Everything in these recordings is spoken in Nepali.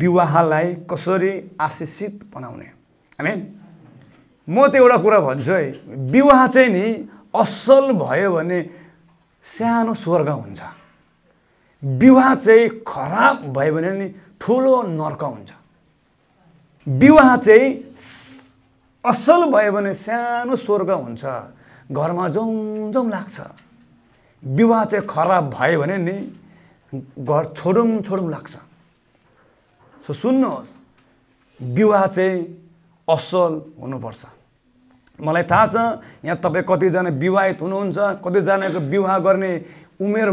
विवाहलाई कसरी आशिषित बनाउने हामी म चाहिँ एउटा कुरा भन्छु है विवाह चाहिँ नि असल भयो भने सानो स्वर्ग हुन्छ विवाह चाहिँ खराब भयो भने नि ठुलो नर्क हुन्छ विवाह चाहिँ असल भयो भने सानो स्वर्ग हुन्छ घरमा जौमजौम लाग्छ विवाह चाहिँ खराब भयो भने नि घर छोडौँ छोडौँ लाग्छ सो सुन्नुहोस् विवाह चाहिँ असल हुनुपर्छ मलाई थाहा छ यहाँ तपाईँ कतिजना विवाहित हुनुहुन्छ कतिजनाको विवाह गर्ने उमेर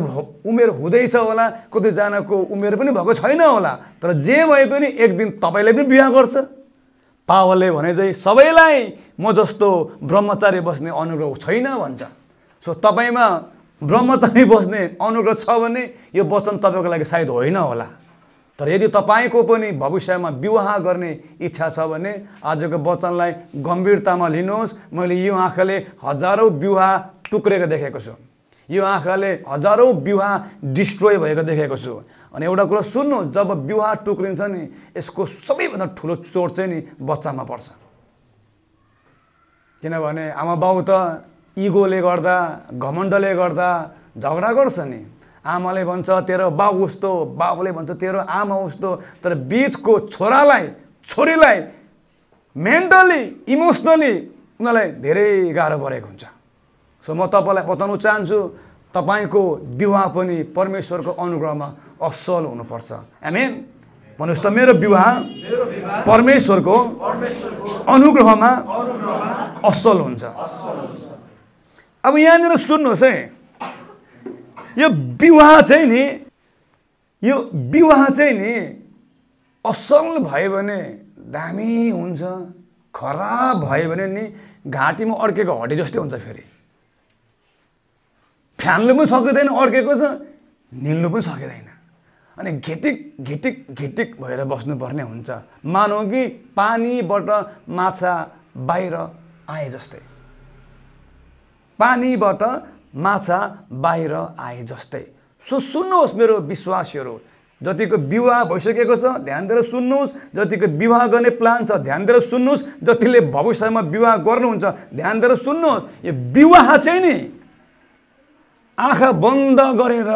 उमेर हुँदैछ होला कतिजनाको उमेर पनि भएको छैन होला तर जे भए पनि एक दिन तपाईँले पनि विवाह गर्छ पावलले भने चाहिँ सबैलाई म जस्तो ब्रह्मचारी बस्ने अनुग्रह छैन भन्छ सो तपाईँमा ब्रह्मचारी बस्ने अनुग्रह छ भने यो वचन तपाईँको लागि सायद होइन होला तर यदि तपाईँको पनि भविष्यमा विवाह गर्ने इच्छा छ भने आजको वचनलाई गम्भीरतामा लिनुहोस् मैले यो आँखाले हजारौँ विवाह टुक्रेको देखेको छु यो आँखाले हजारौँ विवाह डिस्ट्रोय भएको देखेको छु अनि एउटा कुरो सुन्नु जब विवाह टुक्रिन्छ नि यसको सबैभन्दा ठुलो चोट चाहिँ नि बच्चामा पर्छ किनभने आमा बाउ त इगोले गर्दा घमण्डले गर्दा झगडा गर्छ नि आमाले भन्छ तेरो बाउ उस्तो बाबुले भन्छ तेरो आमा उस्तो तर बिचको छोरालाई छोरीलाई मेन्टली इमोसनली उनीहरूलाई धेरै गाह्रो परेको हुन्छ सो म तपाईँलाई बताउनु चाहन्छु तपाईँको विवाह पनि परमेश्वरको अनुग्रहमा असल हुनुपर्छ आमेन भन्नुहोस् त मेरो विवाह परमेश्वरको अनुग्रहमा असल हुन्छ अब यहाँनिर सुन्नुहोस् है यो विवाह चाहिँ नि यो विवाह चाहिँ नि असल भयो भने दामी हुन्छ खराब भयो भने नि घाँटीमा अड्केको हड्डी जस्तै हुन्छ फेरि फ्याल्नु पनि सकिँदैन अड्केको छ निल्नु पनि सकिँदैन अनि घिटिक घिटिक घिटिक भएर बस्नुपर्ने हुन्छ मानौ कि पानीबाट माछा बाहिर आए जस्तै पानीबाट माछा बाहिर आए जस्तै सो सुन्नुहोस् मेरो विश्वासीहरू जतिको विवाह भइसकेको छ ध्यान दिएर सुन्नुहोस् जतिको विवाह गर्ने प्लान छ ध्यान दिएर सुन्नुहोस् जतिले भविष्यमा विवाह गर्नुहुन्छ ध्यान दिएर सुन्नुहोस् यो विवाह चाहिँ नि आँखा बन्द गरेर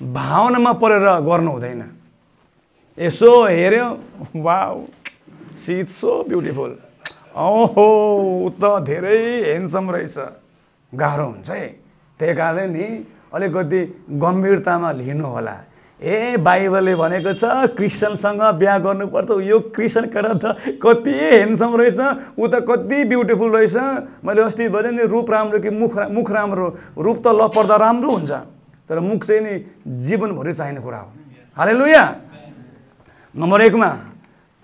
भावनामा परेर गर्नु हुँदैन यसो हेऱ्यो वा सिट सो ब्युटिफुल ओहो त धेरै हेन्सम रहेछ गाह्रो हुन्छ है त्यही कारणले नि अलिकति गम्भीरतामा लिनु होला ए बाइबलले भनेको छ क्रिस्चियनसँग बिहा गर्नुपर्छ यो क्रिस्चियन केटा त कति हेन्सम रहेछ ऊ त कति ब्युटिफुल रहेछ मैले अस्ति भने नि रूप राम्रो कि मुख रा, मुख राम्रो रूप त लपर्दा राम्रो हुन्छ तर मुख चाहिँ नि जीवनभरि चाहिने कुरा हो हाले लुया नम्बर एकमा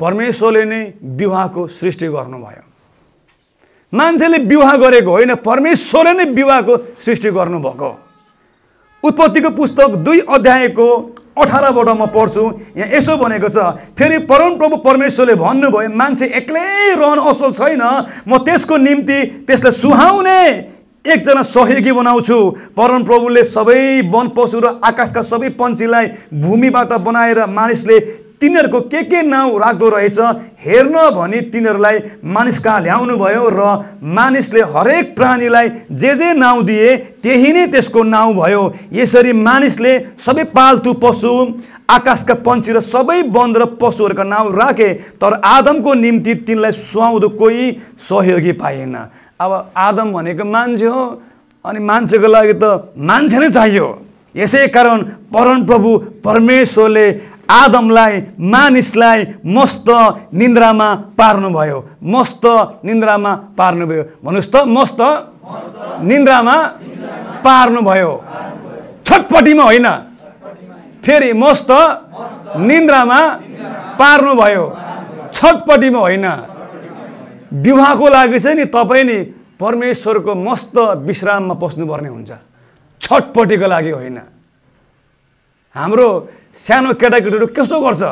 परमेश्वरले नै विवाहको सृष्टि गर्नुभयो मान्छेले विवाह गरेको होइन परमेश्वरले नै विवाहको सृष्टि गर्नुभएको उत्पत्तिको पुस्तक दुई अध्यायको अठारबाट म पढ्छु यहाँ यसो भनेको छ फेरि परमप्रभु परमेश्वरले भन्नुभयो मान्छे एक्लै रहन असल छैन म त्यसको निम्ति त्यसलाई सुहाउने एकजना सहयोगी बनाउँछु परमप्रभुले सबै वन पशु र आकाशका सबै पन्छीलाई भूमिबाट बनाएर मानिसले तिनीहरूको के के नाउँ राख्दो रहेछ हेर्न भने तिनीहरूलाई मानिस कहाँ ल्याउनु भयो र मानिसले हरेक प्राणीलाई जे जे नाउँ दिए त्यही नै त्यसको नाउँ भयो यसरी मानिसले सबै पाल्तु पशु आकाशका पन्छी र सबै वन र पशुहरूका नाउँ राखे तर आदमको निम्ति तिनलाई सुहाउँदो कोही सहयोगी पाइएन अब आदम भनेको मान्छे हो अनि मान्छेको लागि त मान्छे नै चाहियो यसै कारण परमप्रभु परमेश्वरले आदमलाई मानिसलाई मस्त निन्द्रामा पार्नुभयो मस्त निन्द्रामा पार्नुभयो भन्नुहोस् त मस्त निन्द्रामा पार्नुभयो छटपट्टिमा होइन फेरि मस्त निन्द्रामा पार्नुभयो छटपट्टिमा होइन विवाहको लागि चाहिँ नि तपाईँ नि परमेश्वरको मस्त विश्राममा पस्नुपर्ने हुन्छ छटपट्टिको लागि होइन हाम्रो सानो केटाकेटीहरू कस्तो गर्छ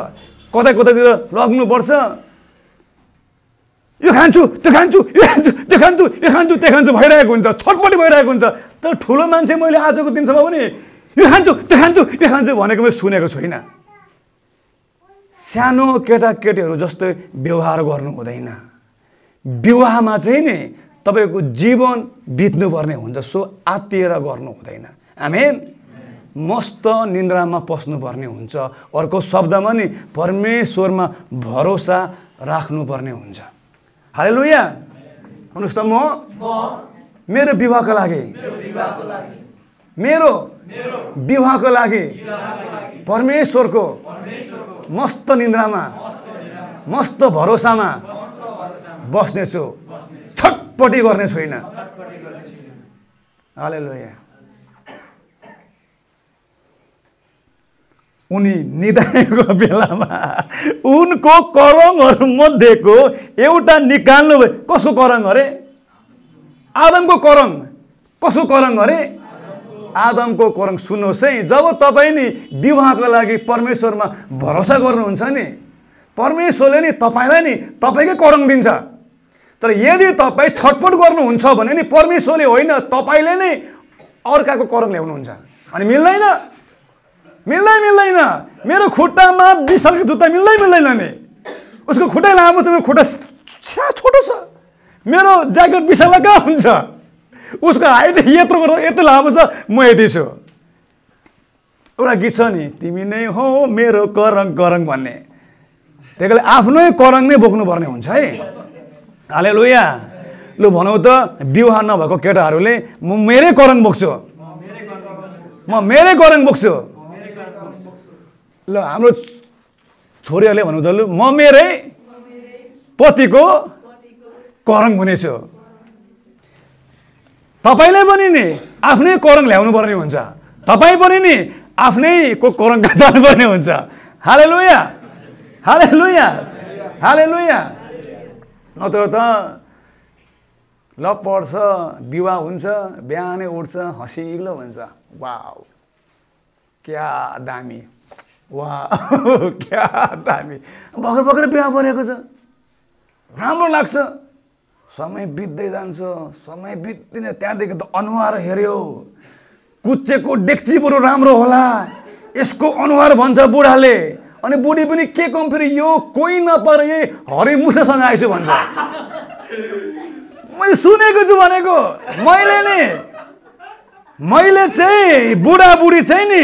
कतै कतैतिर लग्नुपर्छ यो खान्छु त्यो खान्छु यो खान्छु त्यो खान्छु यो खान्छु त्यो खान्छु भइरहेको हुन्छ छटपटी भइरहेको हुन्छ तर ठुलो मान्छे मैले आजको दिनसम्म पनि यो खान्छु त्यो खान्छु यो खान्छु भनेको मैले सुनेको छुइनँ सानो केटाकेटीहरू जस्तै व्यवहार गर्नु हुँदैन विवाहमा चाहिँ नि तपाईँको जीवन बित्नुपर्ने हुन्छ सो आत्तिएर गर्नु हुँदैन आमेन मस्त निन्द्रामा पस्नुपर्ने हुन्छ अर्को शब्दमा नि परमेश्वरमा भरोसा राख्नुपर्ने हुन्छ हाले लुया भन्नुहोस् त म मेरो विवाहको लागि मेरो विवाहको लागि परमेश्वरको मस्त निन्द्रामा मस्त भरोसामा बस्नेछु छटपट्टि गर्ने छुइनँ हाले लोया उनी निधाएको बेलामा उनको करङहरूमध्येको एउटा निकाल्नु भयो कसको करङ अरे आदमको करङ कसको करङ अरे आदमको करङ सुन्नुहोस् है जब तपाईँ नि विवाहको लागि परमेश्वरमा भरोसा गर्नुहुन्छ नि परमेश्वरले नि तपाईँलाई नि तपाईँकै करङ दिन्छ तर यदि तपाईँ छटपट गर्नुहुन्छ भने नि परमेश्वरले होइन तपाईँले नै अर्काको करङ ल्याउनुहुन्छ अनि मिल्दैन मिल्दै मिल्दैन मेरो खुट्टामा विशालको जुत्ता मिल्दै मिल्दैन नि उसको खुट्टै लामो छ मेरो खुट्टा छोटो छ मेरो ज्याकेट विशालमा कहाँ हुन्छ उसको हाइट यत्रो गर्छ यत्रो लामो छ म यति छु एउटा गीत छ नि तिमी नै हो मेरो करङ करङ भन्ने त्यही कारण आफ्नै करङ नै बोक्नुपर्ने हुन्छ है हाले लोया लु भनौँ त विवाह नभएको केटाहरूले म मेरै करङ बोक्छु म मेरै करङ बोक्छु ल हाम्रो छोरीहरूले भन्नु लु म मेरै पतिको करङ हुनेछु तपाईँले पनि नि आफ्नै करङ ल्याउनु पर्ने हुन्छ तपाईँ पनि नि आफ्नै को करङ जानुपर्ने हुन्छ हाले लुया हाले लुया हाले लुया नत्र त ल पढ्छ विवाह हुन्छ बिहानै उठ्छ हँसिलो हुन्छ वा क्या दामी वा क्या दामी भर्खर भर्खर बिहा बनेको छ राम्रो लाग्छ समय बित्दै जान्छ समय बित्दैन त्यहाँदेखि त अनुहार हेऱ्यो कुच्चेको डेक्ची बरु राम्रो होला यसको अनुहार भन्छ बुढाले अनि बुढी पनि के कम फेरि यो कोही नपर यही हरिमुसासँग आएछु भन्छ मैले सुनेको छु भनेको मैले नि मैले चाहिँ बुढाबुढी चाहिँ नि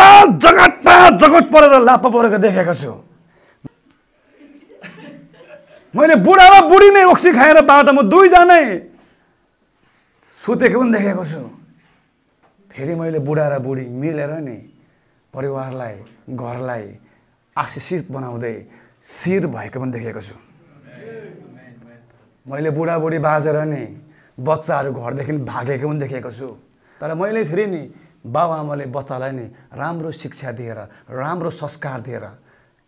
लापा जगट्टा जगत परेर लापा परेको देखेको छु मैले बुढा र बुढी नै ओक्सी खाएर बाटोमा दुईजनै सुतेको पनि देखेको छु फेरि मैले बुढा र बुढी मिलेर नि परिवारलाई घरलाई आशिषित बनाउँदै शिर भएको पनि देखेको छु मैले बुढाबुढी बाजेर नि बच्चाहरू घरदेखि भागेको पनि देखेको छु तर मैले फेरि नि बाबाआमाले बच्चालाई नै राम्रो शिक्षा दिएर राम्रो संस्कार दिएर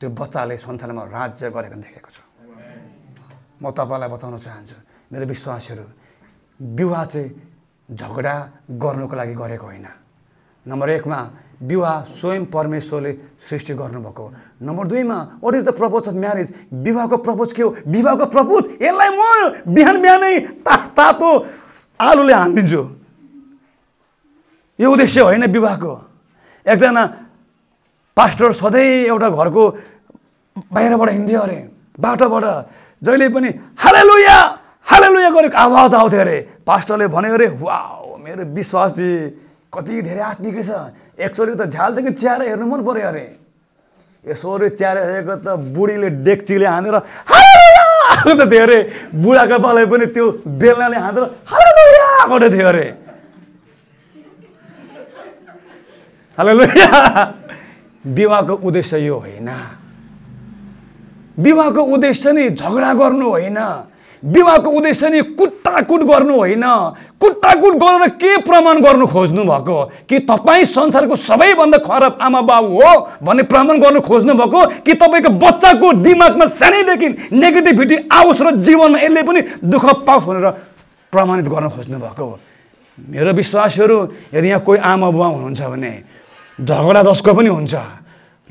त्यो बच्चाले संसारमा राज्य गरेको देखेको छु म तपाईँलाई बताउन चाहन्छु मेरो विश्वासहरू विवाह चाहिँ झगडा गर्नुको लागि गरेको होइन नम्बर एकमा विवाह स्वयं परमेश्वरले सृष्टि गर्नुभएको नम्बर दुईमा what is the purpose of marriage विवाहको प्रपोज के हो विवाहको प्रपोज यसलाई म बिहान बिहानै ता तातो आलुले हानिदिन्छु यो उद्देश्य होइन विवाहको एकजना पास्टर सधैँ एउटा घरको बाहिरबाट हिँड्थ्यो अरे बाटोबाट जहिले पनि हाले लुया हाले लुया गरेको आवाज आउँथ्यो अरे पास्टरले भन्यो अरे वा मेरो विश्वास कति धेरै आत्मिकै छ एकचोटि त झ्यालदेखि च्याएर हेर्नु मन पऱ्यो अरे यसो अरे च्याएर हेरेको त बुढीले डेक्चीले हानेर त थियो अरे बुढाको पालै पनि त्यो बेलनाले हानेर हालेको थियो अरे हेलो विवाहको उद्देश्य यो होइन विवाहको उद्देश्य नै झगडा गर्नु होइन विवाहको उद्देश्य नै कुट्टाकुट गर्नु होइन कुट्टाकुट गरेर के प्रमाण गर्नु खोज्नु भएको कि तपाईँ संसारको सबैभन्दा खराब आमा बाबु हो भन्ने प्रमाण गर्नु खोज्नु भएको कि तपाईँको बच्चाको दिमागमा सानैदेखि नेगेटिभिटी आओस् र जीवनमा यसले पनि दुःख पाओस् भनेर प्रमाणित गर्न खोज्नु भएको मेरो विश्वासहरू यदि यहाँ कोही आमा बुवा हुनुहुन्छ भने झगडा जसको पनि हुन्छ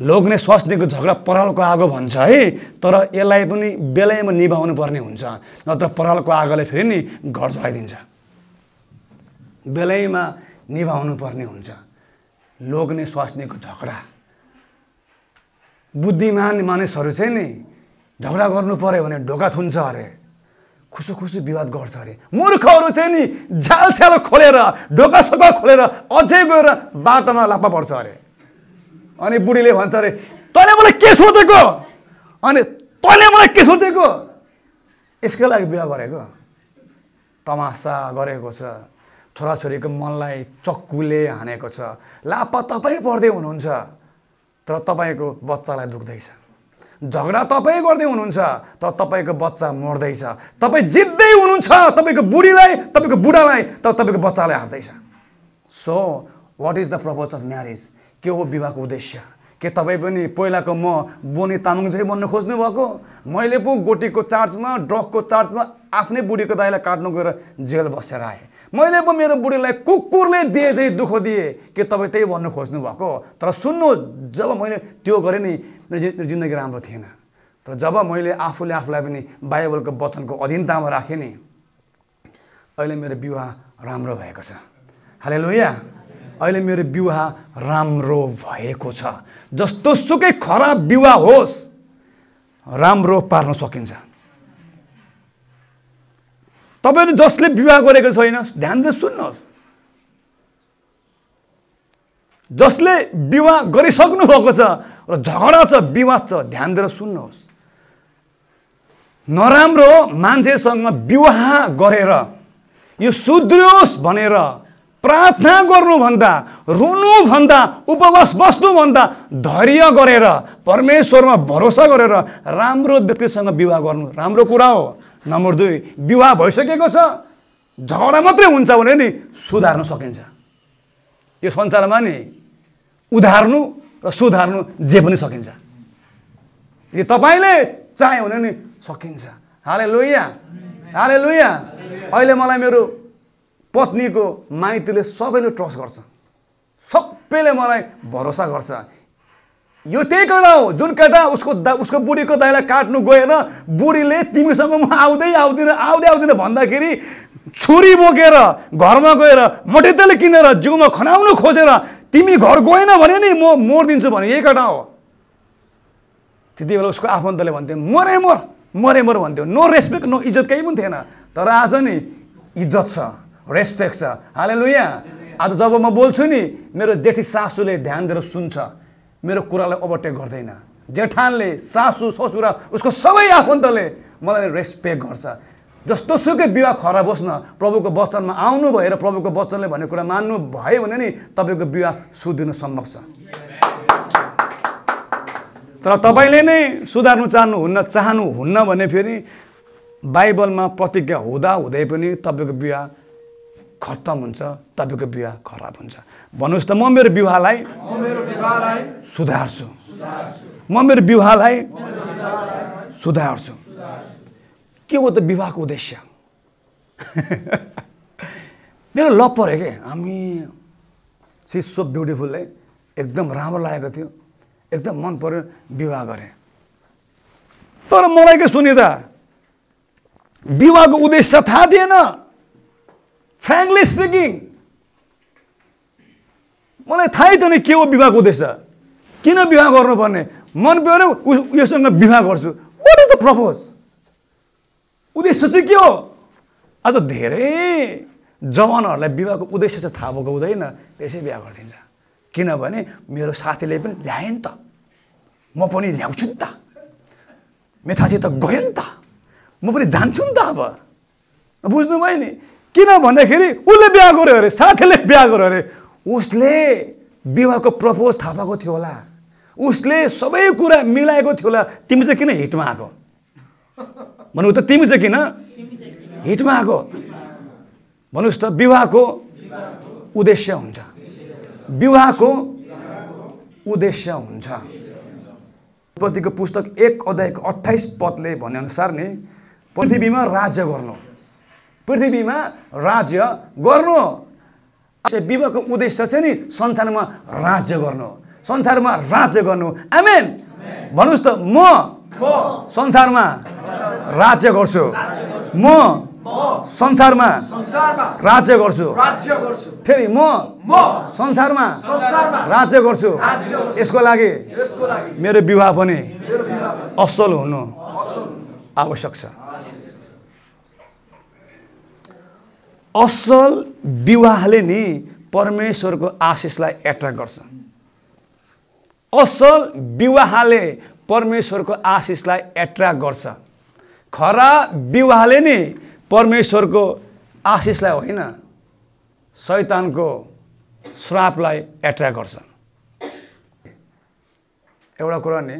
लोग्ने स्वास्नीको झगडा परालको आगो भन्छ है तर यसलाई पनि बेलैमा निभाउनु पर्ने हुन्छ नत्र परालको आगोले फेरि नि घर झुवाइदिन्छ बेलैमा निभाउनु पर्ने हुन्छ लोग्ने स्वास्नीको झगडा बुद्धिमान मानिसहरू चाहिँ नि झगडा गर्नु पऱ्यो भने ढोका थुन्छ अरे खुसो खुसो विवाद गर्छ अरे मूर्खहरू चाहिँ नि झ्यालछ्याल खोलेर ढोकासोका खोलेर अझै गएर बाटोमा लापा पर्छ अरे अनि बुढीले भन्छ अरे तैँले मलाई के सोचेको अनि तैँले मलाई के सोचेको यसकै लागि विवाह गरेको तमासा गरेको छ छोराछोरीको मनलाई चक्कुले हानेको छ लापा तपाईँ पर्दै हुनुहुन्छ तर तपाईँको बच्चालाई दुख्दैछ झगडा तपाईँ गर्दै हुनुहुन्छ त तपाईँको बच्चा मर्दैछ तपाईँ जित्दै हुनुहुन्छ तपाईँको बुढीलाई तपाईँको बुढालाई त तपाईँको बच्चालाई हार्दैछ so what is the purpose of marriage के हो विवाहको उद्देश्य के तपाईँ पनि पहिलाको म बोनी तामाङ चाहिँ बन्नु खोज्नु भएको मैले पो गोटीको चार्जमा ड्रगको चार्जमा आफ्नै बुढीको दाईलाई काट्नु गएर जेल बसेर आएँ मैले पो मेरो बुढीलाई कुकुरले दिए चाहिँ दुःख दिएँ के तपाईँ त्यही भन्नु खोज्नु भएको तर सुन्नुहोस् जब मैले त्यो गरेँ नि मेरो जिन्दगी राम्रो थिएन तर जब मैले आफूले आफूलाई पनि बाइबलको वचनको अधीनतामा राखेँ नि अहिले मेरो विवाह राम्रो भएको छ हाले लोहिया अहिले मेरो विवाह राम्रो भएको छ जस्तो सुकै खराब विवाह होस् राम्रो पार्न सकिन्छ तपाईँहरू जसले विवाह गरेको छैन ध्यान दिएर सुन्नुहोस् जसले विवाह गरिसक्नु भएको छ र झगडा छ विवाह छ ध्यान दिएर सुन्नुहोस् नराम्रो मान्छेसँग विवाह गरेर यो सुध्रियोस् भनेर प्रार्थना गर्नुभन्दा रुनुभन्दा उपवास बस्नुभन्दा धैर्य गरेर परमेश्वरमा भरोसा गरेर राम्रो व्यक्तिसँग विवाह गर्नु राम्रो कुरा हो नम्बर दुई विवाह भइसकेको छ झगडा मात्रै हुन्छ भने नि सुधार्न सकिन्छ यो संसारमा नि उधार्नु र सुधार्नु जे पनि सकिन्छ यदि तपाईँले चाह्यो भने नि सकिन्छ हाले लोहिया हाले लोहिया अहिले मलाई मेरो पत्नीको माइतीले सबैले ट्रस्ट गर्छ सबैले मलाई भरोसा गर्छ यो त्यही केटा हो जुन केटा उसको दा उसको बुढीको दाइलाई काट्नु गएन बुढीले तिमीसँग म आउँदै आउँदिनँ आउँदै आउँदिनँ भन्दाखेरि छुरी बोकेर घरमा गएर मटेतेल किनेर जिउमा खनाउनु खोजेर तिमी घर गएन भने नि म मरिदिन्छु भने यही केटा हो त्यति बेला उसको आफन्तले भन्थ्यो मरे मर मरे मर भन्थ्यो नो रेस्पेक्ट नो इज्जत केही पनि थिएन तर आज नि इज्जत छ रेस्पेक्ट छ हाले लुया आज जब म बोल्छु नि मेरो जेठी सासूले ध्यान दिएर सुन्छ मेरो कुरालाई ओभरटेक गर्दैन जेठानले सासु ससुरा उसको सबै आफन्तले मलाई रेस्पेक्ट गर्छ जस्तो सुकै विवाह खराब होस् न प्रभुको वचनमा आउनु भएर प्रभुको वचनले भन्ने कुरा मान्नु भयो भने नि तपाईँको विवाह सुधिनु सम्भव छ तर तपाईँले नै सुधार्नु चाहनुहुन्न चाहनुहुन्न भने फेरि बाइबलमा प्रतिज्ञा हुँदा हुँदै पनि तपाईँको विवाह खत्तम हुन्छ तपाईँको विवाह खराब हुन्छ भन्नुहोस् त म मेरो विवाहलाई सुधार्छु म मेरो विवाहलाई सुधार्छु के हो त विवाहको उद्देश्य मेरो लभ पऱ्यो कि हामी सी सो ब्युटिफुल है एकदम राम्रो लागेको थियो एकदम मन पऱ्यो विवाह गरेँ तर मलाई के सुने त विवाहको उद्देश्य थाहा थिएन फ्रेङ्कली स्पिकिङ मलाई थाहै त के हो विवाहको उद्देश्य किन विवाह गर्नुपर्ने मन पऱ्यो उयोसँग विवाह गर्छु वाट इज द प्रपोज उद्देश्य चाहिँ के हो आज धेरै जवानहरूलाई विवाहको उद्देश्य चाहिँ थाहा भएको हुँदैन त्यसै बिहा गरिदिन्छ किनभने मेरो साथीले पनि ल्याए नि त म पनि ल्याउँछु नि त मेथासी त गयो नि त म पनि जान्छु नि त अब बुझ्नु बुझ्नुभयो नि किन भन्दाखेरि उसले बिहा गर्यो अरे साथीले बिहा गर्यो अरे उसले विवाहको प्रपोज थाहा पाएको थियो होला उसले सबै कुरा मिलाएको थियो होला तिमी चाहिँ किन हिटमा आएको भन्नु त तिमी चाहिँ किन हिटमा आएको भन्नुहोस् त विवाहको उद्देश्य हुन्छ विवाहको उद्देश्य हुन्छ पतिको पुस्तक एक अध्यायको अठाइस पदले भनेअनुसार नै पृथ्वीमा राज्य गर्नु पृथ्वीमा राज्य गर्नु विवाहको उद्देश्य चाहिँ नि संसारमा राज्य गर्नु संसारमा राज्य गर्नु आमेन भन्नुहोस् त म संसारमा राज्य गर्छु म संसारमा राज्य गर्छु फेरि म संसारमा राज्य गर्छु यसको लागि मेरो विवाह पनि असल हुनु आवश्यक छ असल विवाहले नि परमेश्वरको आशिषलाई एट्र्याक्ट गर्छ असल विवाहले परमेश्वरको आशिषलाई एट्र्याक्ट गर्छ खरा विवाहले नि परमेश्वरको आशिषलाई होइन शैतानको श्रापलाई एट्र्याक्ट गर्छ एउटा कुरा नि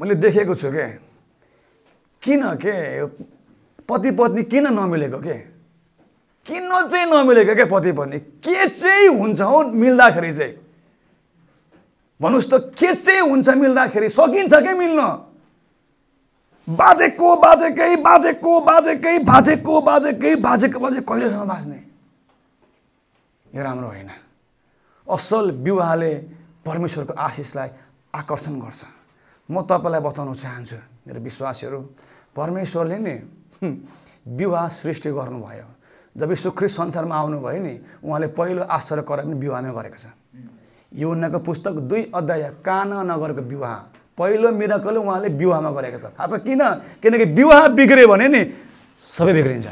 मैले देखेको छु के किन के पति पत्नी किन नमिलेको के किन चाहिँ नमिलेको के पति पत्नी के चाहिँ हुन्छ हौ मिल्दाखेरि चाहिँ भन्नुहोस् त के चाहिँ हुन्छ मिल्दाखेरि सकिन्छ क्या मिल्न बाजेको बाजेकै बाजेको बाजेकै बाजेको बाजेकै बाजेको बाजे कहिलेसम्म बाँच्ने यो राम्रो होइन असल विवाहले परमेश्वरको आशिषलाई आकर्षण गर्छ म तपाईँलाई बताउन चाहन्छु मेरो विश्वासहरू परमेश्वरले नि विवाह सृष्टि गर्नुभयो जब सुख्री संसारमा आउनुभयो नि उहाँले पहिलो आश्चर्य कर पनि विवाहमा गरेको छ यो उनीहरूको पुस्तक दुई अध्याय कान नगरको विवाह पहिलो मिराकल उहाँले विवाहमा गरेको छ थाहा छ किन किनकि विवाह बिग्रियो भने नि सबै बिग्रिन्छ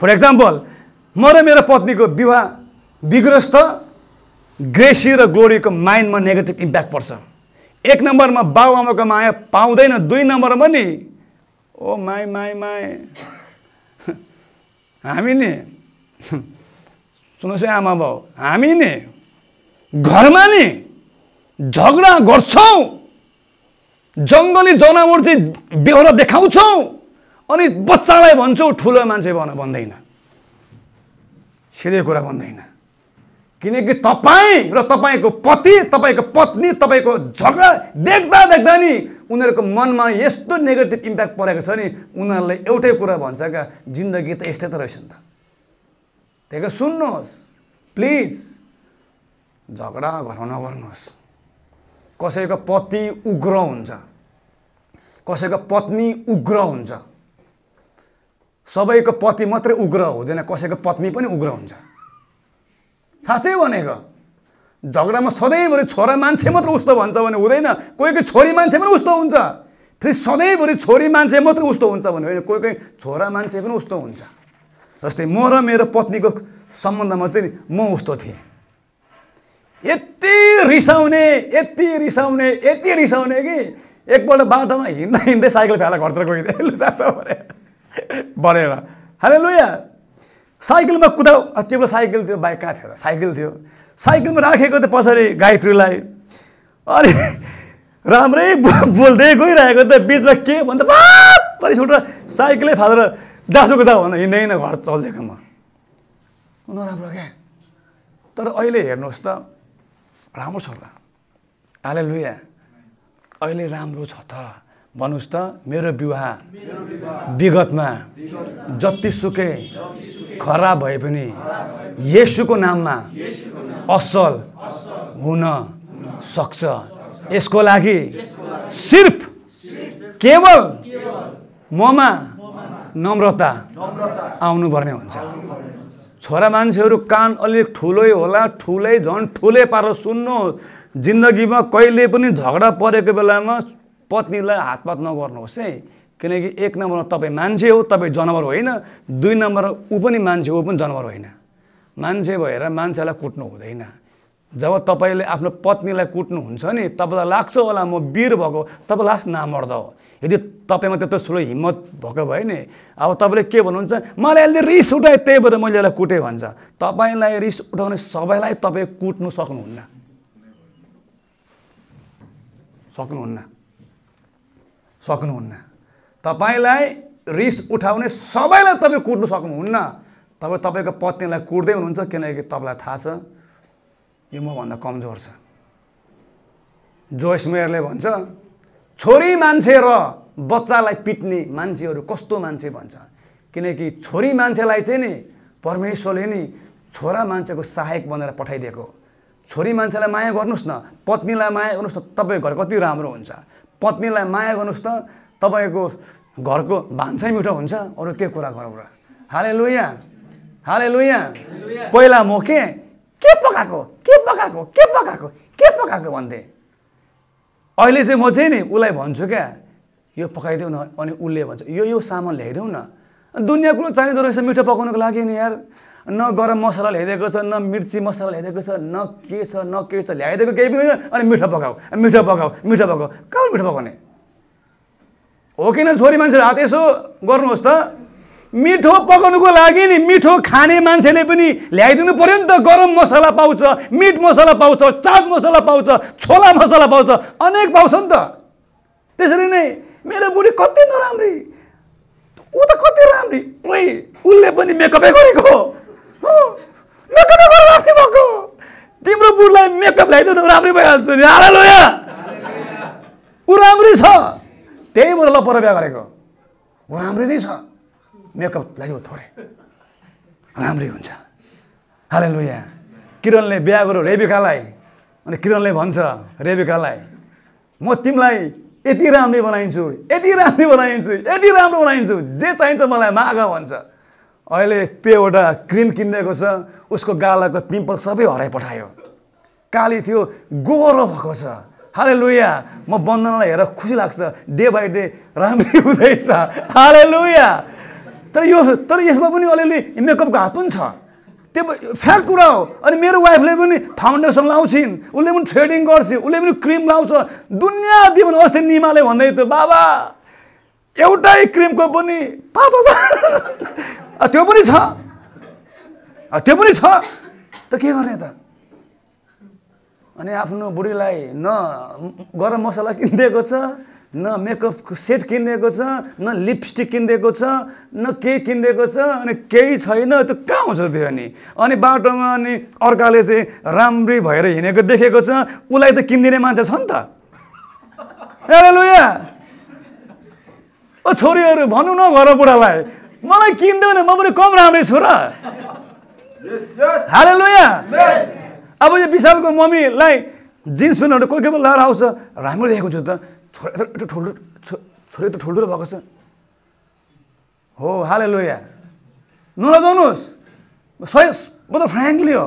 फर एक्जाम्पल म र मेरो पत्नीको विवाह बिग्रोस् त ग्रेसी र ग्लोरीको माइन्डमा नेगेटिभ इम्प्याक्ट पर्छ एक नम्बरमा बाबुआमाको माया पाउँदैन दुई नम्बरमा नि ओ माई माई माई हामी नि सुन्नुहोस् है आमा बाउ हामी नि घरमा नि झगडा गर्छौँ जङ्गली जनावर चाहिँ बेहोरा देखाउँछौँ अनि बच्चालाई भन्छौँ ठुलो मान्छे भन भन्दैन सिधै कुरा भन्दैन किनकि तपाईँ र तपाईँको पति तपाईँको पत्नी तपाईँको झगडा देख्दा देख्दा नि उनीहरूको मनमा यस्तो नेगेटिभ इम्प्याक्ट परेको छ नि उनीहरूलाई एउटै कुरा भन्छ क्या जिन्दगी त यस्तै त रहेछ नि त त्यही कारण सुन्नुहोस् प्लिज झगडा घरमा नगर्नुहोस् कसैको पति उग्र हुन्छ कसैको पत्नी उग्र हुन्छ सबैको पति मात्रै उग्र हुँदैन कसैको पत्नी पनि उग्र हुन्छ साँच्चै भनेको झगडामा सधैँभरि छोरा मान्छे मात्र उस्तो भन्छ भने हुँदैन कोही कोही छोरी मान्छे पनि उस्तो हुन्छ फेरि सधैँभरि छोरी मान्छे मात्र उस्तो हुन्छ भने होइन कोही कोही छोरा मान्छे पनि उस्तो हुन्छ जस्तै म र मेरो पत्नीको सम्बन्धमा चाहिँ म उस्तो थिएँ यति रिसाउने यति रिसाउने यति रिसाउने कि एकपल्ट बाटोमा हिँड्दा हिँड्दै साइकल फेला घरतिर गइदिएँ भनेर लु लुया साइकलमा कुदा त्यो बेला साइकल थियो बाइक कहाँ थियो साइकल थियो साइकलमा राखेको त पछाडि गायत्रीलाई अनि राम्रै बोल्दै गइरहेको त बिचमा के भन्दा पारि छोटो साइकलै फालेर कुदा भन्नु भन्दा हिँड्दैन घर चल्दिएको म नराम्रो क्या तर अहिले हेर्नुहोस् त राम्रो छ त आले लुया अहिले राम्रो छ त भन्नुहोस् त मेरो विवाह विगतमा जति जतिसुकै खराब भए पनि यसुको नाममा असल हुन सक्छ यसको लागि सिर्फ केवल ममा नम्रता आउनुपर्ने हुन्छ छोरा मान्छेहरू कान अलिक ठुलै होला ठुलै झन् ठुलै पारो सुन्नु जिन्दगीमा कहिले पनि झगडा परेको बेलामा पत्नीलाई हातपात नगर्नुहोस् है किनकि एक नम्बरमा तपाईँ मान्छे हो तपाईँ जनावर होइन दुई नम्बर ऊ पनि मान्छे हो पनि जनावर होइन मान्छे भएर मान्छेलाई कुट्नु हुँदैन जब तपाईँले आफ्नो पत्नीलाई कुट्नुहुन्छ नि तपाईँलाई लाग्छ होला म वीर भएको तपाईँ लास्ट नामर्द हो यदि तपाईँमा त्यत्रो ठुलो हिम्मत भएको भयो नि अब तपाईँले के भन्नुहुन्छ मलाई अहिले रिस उठाएँ त्यही भएर मैले यसलाई कुटेँ भन्छ तपाईँलाई रिस उठाउने सबैलाई तपाईँ कुट्नु सक्नुहुन्न सक्नुहुन्न सक्नुहुन्न तपाईँलाई रिस उठाउने सबैलाई तपाईँ कुट्नु सक्नुहुन्न तपाईँ तपाईँको पत्नीलाई कुट्दै हुनुहुन्छ किनकि तपाईँलाई थाहा छ यो मभन्दा कमजोर छ जोस मेयरले भन्छ छोरी मान्छे र बच्चालाई पिट्ने मान्छेहरू कस्तो मान्छे भन्छ किनकि छोरी मान्छेलाई चाहिँ नि परमेश्वरले नि छोरा मान्छेको सहायक बनेर पठाइदिएको छोरी मान्छेलाई माया गर्नुहोस् न पत्नीलाई माया गर्नुहोस् न तपाईँको घर कति राम्रो हुन्छ पत्नीलाई माया गर्नुहोस् त तपाईँको घरको भान्सै मिठो हुन्छ अरू के कुरा गरौँ र हाले लुया हाले लुया पहिला म के के पकाएको के पकाएको के पकाएको के पकाएको भन्थे अहिले चाहिँ म चाहिँ नि उसलाई भन्छु क्या यो पकाइदेऊ न अनि उसले भन्छ यो यो सामान ल्याइदेऊ न दुनियाँ कुरो चाहिँदो रहेछ मिठो पकाउनुको लागि नि यार न गरम मसला ल्याइदिएको छ न मिर्ची मसला ल्याइदिएको छ न के छ न के छ ल्याइदिएको केही पनि अनि मिठो पकाऊ मिठो पकाऊ मिठो पकाऊ कहाँ मिठो पकाउने हो किन छोरी मान्छेले हात यसो गर्नुहोस् त मिठो पकाउनुको लागि नि मिठो खाने मान्छेले पनि ल्याइदिनु पऱ्यो नि त गरम मसाला पाउँछ मिट मसाला पाउँछ चाट मसाला पाउँछ छोला मसाला पाउँछ अनेक पाउँछ नि त त्यसरी नै मेरो बुढी कति नराम्री ऊ त कति राम्री ओइ उसले पनि मेकअपै गरेको मेकअपै गरेर भएको तिम्रो बुढलाई मेकअप ल्याइदिनु राम्री भइहाल्छ नि ऊ राम्री छ त्यही भएर ल पर बिहा गरेको ऊ राम्रै नै छ मेकअप लाग्यो थोरै राम्रै हुन्छ हाले लुया किरणले बिहा गर्यो रेबिकालाई अनि किरणले भन्छ रेबिकालाई म तिमीलाई यति राम्रै बनाइन्छु यति राम्रै बनाइन्छु यति राम्रो बनाइन्छु जे चाहिन्छ मलाई माग भन्छ अहिले त्यो एउटा क्रिम किनिदिएको छ उसको गालाको पिम्पल सबै हराइपठायो काली थियो गोरो भएको छ हाले लुया म बन्धनलाई हेरेर खुसी लाग्छ डे बाई डे राम्रै हुँदैछ हाले लुया तर यो तर यसमा पनि अलिअलि मेकअपको हात पनि छ त्यो फ्याट कुरा हो अनि मेरो वाइफले पनि फाउन्डेसन लाउँछिन् उसले पनि थ्रेडिङ गर्छ उसले पनि क्रिम लाउँछ दुनियाँ भने अस्ति निमाले भन्दै थियो बाबा एउटै क्रिमको पनि पाँच हजार त्यो पनि छ त्यो पनि छ त के गर्ने त अनि आफ्नो बुढीलाई न गरम मसला किनिदिएको छ न मेकअप सेट किनिदिएको छ न लिपस्टिक किनिदिएको छ न केही किनिदिएको छ अनि केही छैन त्यो कहाँ हुन्छ त्यो अनि अनि बाटोमा अनि अर्काले चाहिँ राम्री भएर हिँडेको देखेको छ उसलाई त किनिदिने मान्छे छ नि त लुया ओ छोरीहरू भनौँ न घर बुढालाई मलाई किन्दैन म पनि कम राम्रै छु र हाले लुया अब यो विशालको मम्मीलाई जिन्स प्यान्टहरू कोही कोही लगाएर आउँछ राम्रो देखेको छु त छोरा त ठुल्ठुलो छोरी त ठुल्ठुलो भएको छ हो हाले लोया नलजाउनुहोस् सही म त फ्रेङ्कली हो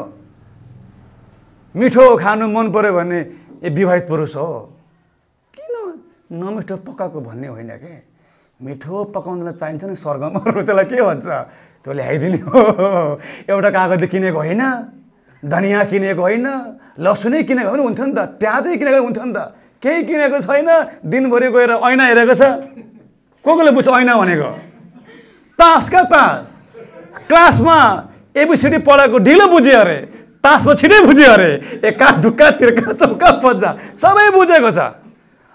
मिठो खानु मन पऱ्यो भने ए विवाहित पुरुष हो किन नमिठो पकाएको भन्ने होइन कि मिठो पकाउनलाई चाहिन्छ नि स्वर्गमा त्यसलाई के भन्छ त्यो ल्याइदिने हो एउटा कागजले किनेको होइन धनियाँ किनेको होइन लसुनै किनेको भने हुन्थ्यो नि त प्याजै किनेको हुन्थ्यो नि त केही किनेको छैन दिनभरि गएर ऐना हेरेको छ को कोले बुझ्छ ऐना भनेको तास क्या तास क्लासमा एबिसिडी पढाएको ढिलो बुझ्यो अरे तासमा छिटै बुझ्यो अरे एका धुक्का तिर्का चौका पजा सबै बुझेको छ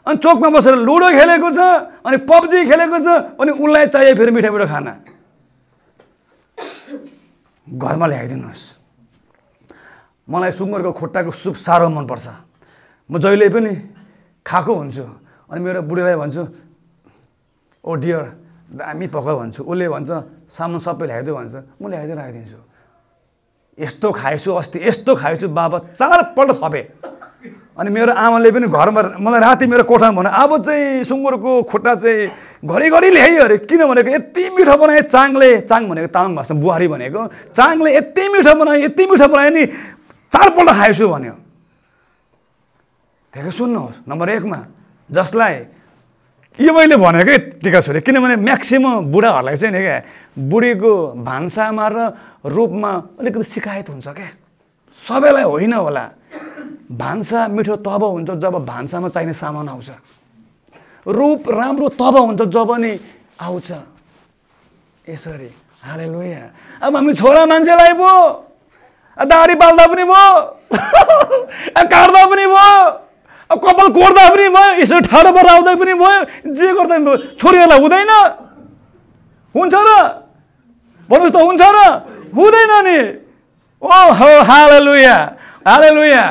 अनि चोकमा बसेर लुडो खेलेको छ अनि पब्जी खेलेको छ अनि उसलाई चाहियो फेरि मिठो मिठो खाना घरमा ल्याइदिनुहोस् मलाई सुँगुरको खुट्टाको सुप साह्रो मनपर्छ म जहिले पनि खाएको हुन्छु अनि मेरो बुढीलाई भन्छु ओ oh डियर दामी पक भन्छु उसले भन्छ सामान सबै ल्याइदियो भन्छ म ल्याइदिएर राखिदिन्छु यस्तो खाएछु अस्ति यस्तो खाएछु बाबा चारपल्ट थपेँ अनि मेरो आमाले पनि घरमा मलाई राति मेरो कोठामा भन अब चाहिँ सुँगुरको खुट्टा चाहिँ घरिघरि ल्याइयो अरे किन भनेको यति मिठो बनायो चाङले चाङ भनेको तामाङ भाषा बुहारी भनेको चाङले यति मिठो बनायो यति मिठो बनायो नि चारपल्ट खाएछु भन्यो ठ्याक्कै सुन्नुहोस् नम्बर एकमा जसलाई यो मैले भनेकै टिका छोरी किनभने म्याक्सिमम बुढाहरूलाई चाहिँ नि क्या बुढीको भान्सामा र रूपमा अलिकति सिकायत हुन्छ क्या सबैलाई होइन होला भान्सा मिठो तब हुन्छ जब भान्सामा चाहिने सामान आउँछ रूप राम्रो तब हुन्छ जब नि आउँछ यसरी हाले लोया अब हामी छोरा मान्छेलाई पो दाडी बाल्दा पनि भयो काट्दा पनि भयो कपाल कोर्दा पनि भयो यसो ठाडो बढाउँदै पनि भयो जे गर्दा पनि भयो छोरीहरूलाई हुँदैन हुन्छ र भन्नुहोस् त हुन्छ र हुँदैन नि ओ हो हाले लुया हाले लुया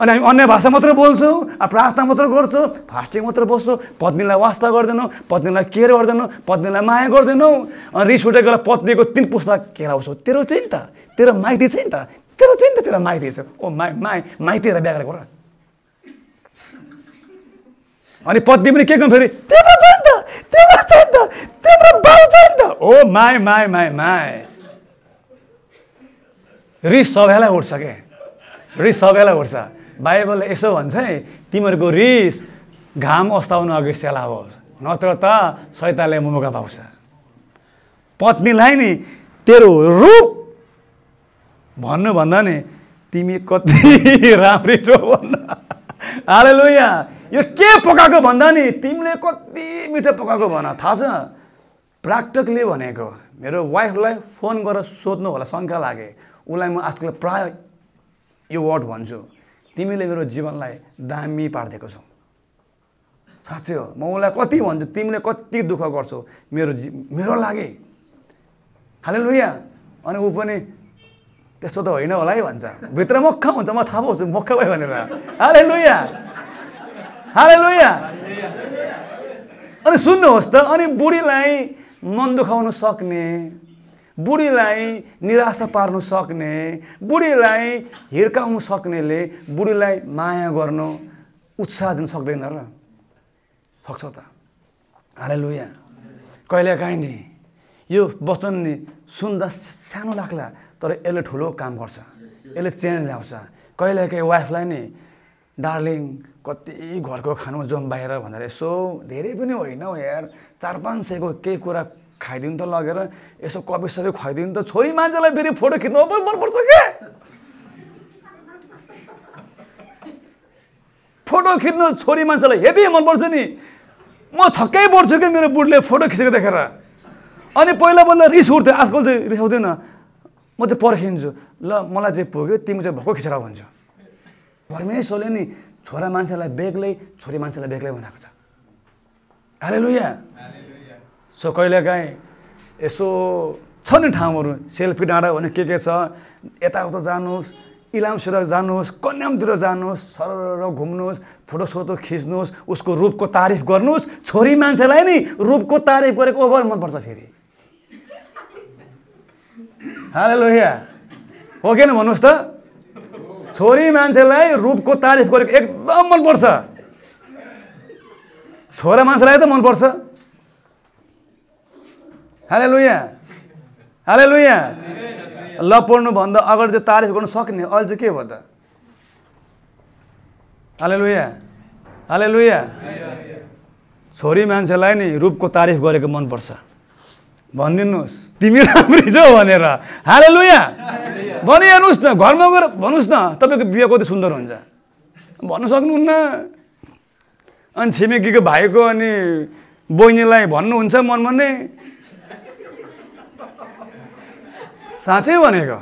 अनि हामी अन्य भाषा मात्र बोल्छौँ प्रार्थना मात्र गर्छौँ फास्टिङ मात्र बस्छौँ पत्नीलाई वास्ता गर्दैनौँ पत्नीलाई केयर गर्दैनौँ पत्नीलाई माया गर्दैनौँ अनि रिस उठेको पत्नीको तिन पुस्ता केलाउँछौँ तेरो चाहिँ नि त तेरो माइती चाहिँ नि त Pero gente te la mai dice, oh mai mai mai te la biagra gora. अनि पत्नी पनि के गर्नु फेरि तेरो छ त तेरो छ त तेरो बाउ छ त ओ माय माय माय माय रिस सबैलाई उठ्छ के रिस सबैलाई उठ्छ बाइबलले यसो भन्छ है तिमीहरूको रिस घाम अस्ताउनु अघि सेला होस् नत्र त सैताले मुमुका पाउँछ पत्नीलाई नि तेरो रूप भन्नुभन्दा नि तिमी कति राम्रै छौ भन्न लु यहाँ यो के पकाएको भन्दा नि तिमीले कति मिठो पकाएको भन थाहा छ प्राक्टकले भनेको मेरो वाइफलाई फोन गरेर सोध्नु होला शङ्का लागे उसलाई म आजकल प्राय यो वर्ड भन्छु तिमीले मेरो जीवनलाई दामी पारिदिएको छौ साँच्चै हो म उसलाई कति भन्छु तिमीले कति दुःख गर्छौ मेरो जी मेरो लागि हालेलुया अनि ऊ पनि त्यस्तो त होइन होला है भन्छ भित्र मक्ख हुन्छ म थाहा पाउँछु मक्ख भयो भनेर हाले लुया हाले लुया अनि सुन्नुहोस् त अनि बुढीलाई मन दुखाउनु सक्ने बुढीलाई निराशा पार्नु सक्ने बुढीलाई हिर्काउनु सक्नेले बुढीलाई माया गर्नु उत्साह दिन सक्दैन र सक्छ त हाले लुया कहिलेकाहीँ नि यो वचन नि सुन्दा सानो लाग्ला तर यसले ठुलो काम गर्छ यसले चेन्ज ल्याउँछ कहिलेकाहीँ वाइफलाई नि डार्लिङ कति घरको खानु जम बाहिर भनेर यसो धेरै पनि होइन हौ यार चार पाँच सयको केही कुरा खाइदिउँ त लगेर यसो कपी सबै खुवाइदिनु त छोरी मान्छेलाई फेरि फोटो खिच्नु पनि मनपर्छ क्या फोटो खिच्नु छोरी मान्छेलाई यति मनपर्छ नि म छक्कै पर्छु क्या मेरो बुढले फोटो खिचेको देखेर अनि पहिला पहिला रिस उठ्थ्यो आजकल चाहिँ रिस उठ्दैन म चाहिँ पर्खिन्छु ल मलाई चाहिँ पुग्यो तिमी चाहिँ भक्को खिचेर भन्छु परमेश्वरले नि छोरा मान्छेलाई बेग्लै छोरी मान्छेलाई बेग्लै भनेको छ हाले लुया सो कहिलेकाहीँ यसो छ नि ठाउँहरू सेल्फी डाँडा भने के के छ यताउता जानुहोस् इलामसिर जानुहोस् कन्यामतिर जानुहोस् सरर घुम्नुहोस् फोटोसोटो खिच्नुहोस् उसको रूपको तारिफ गर्नुहोस् छोरी मान्छेलाई नि रूपको तारिफ गरेको ओभर मनपर्छ फेरि हाले लोहिया हो न भन्नुहोस् त छोरी मान्छेलाई रूपको तारिफ गरेको एकदम मनपर्छ छोरा मान्छेलाई त मनपर्छ हाले लुया हाले लुया ल पढ्नुभन्दा अगाडि चाहिँ तारिफ गर्नु सक्ने अहिले चाहिँ के भयो त हाले लुया हाले लुया छोरी मान्छेलाई नि रूपको तारिफ गरेको मनपर्छ भनिदिनुहोस् तिमी राम्रै छौ भनेर हाले यहाँ भनिहेर्नुहोस् न घरमा गएर भन्नुहोस् न तपाईँको बिहा कति सुन्दर हुन्छ भन्नु सक्नुहुन्न अनि छिमेकीको भाइको अनि बहिनीलाई भन्नुहुन्छ मन नै साँच्चै भनेको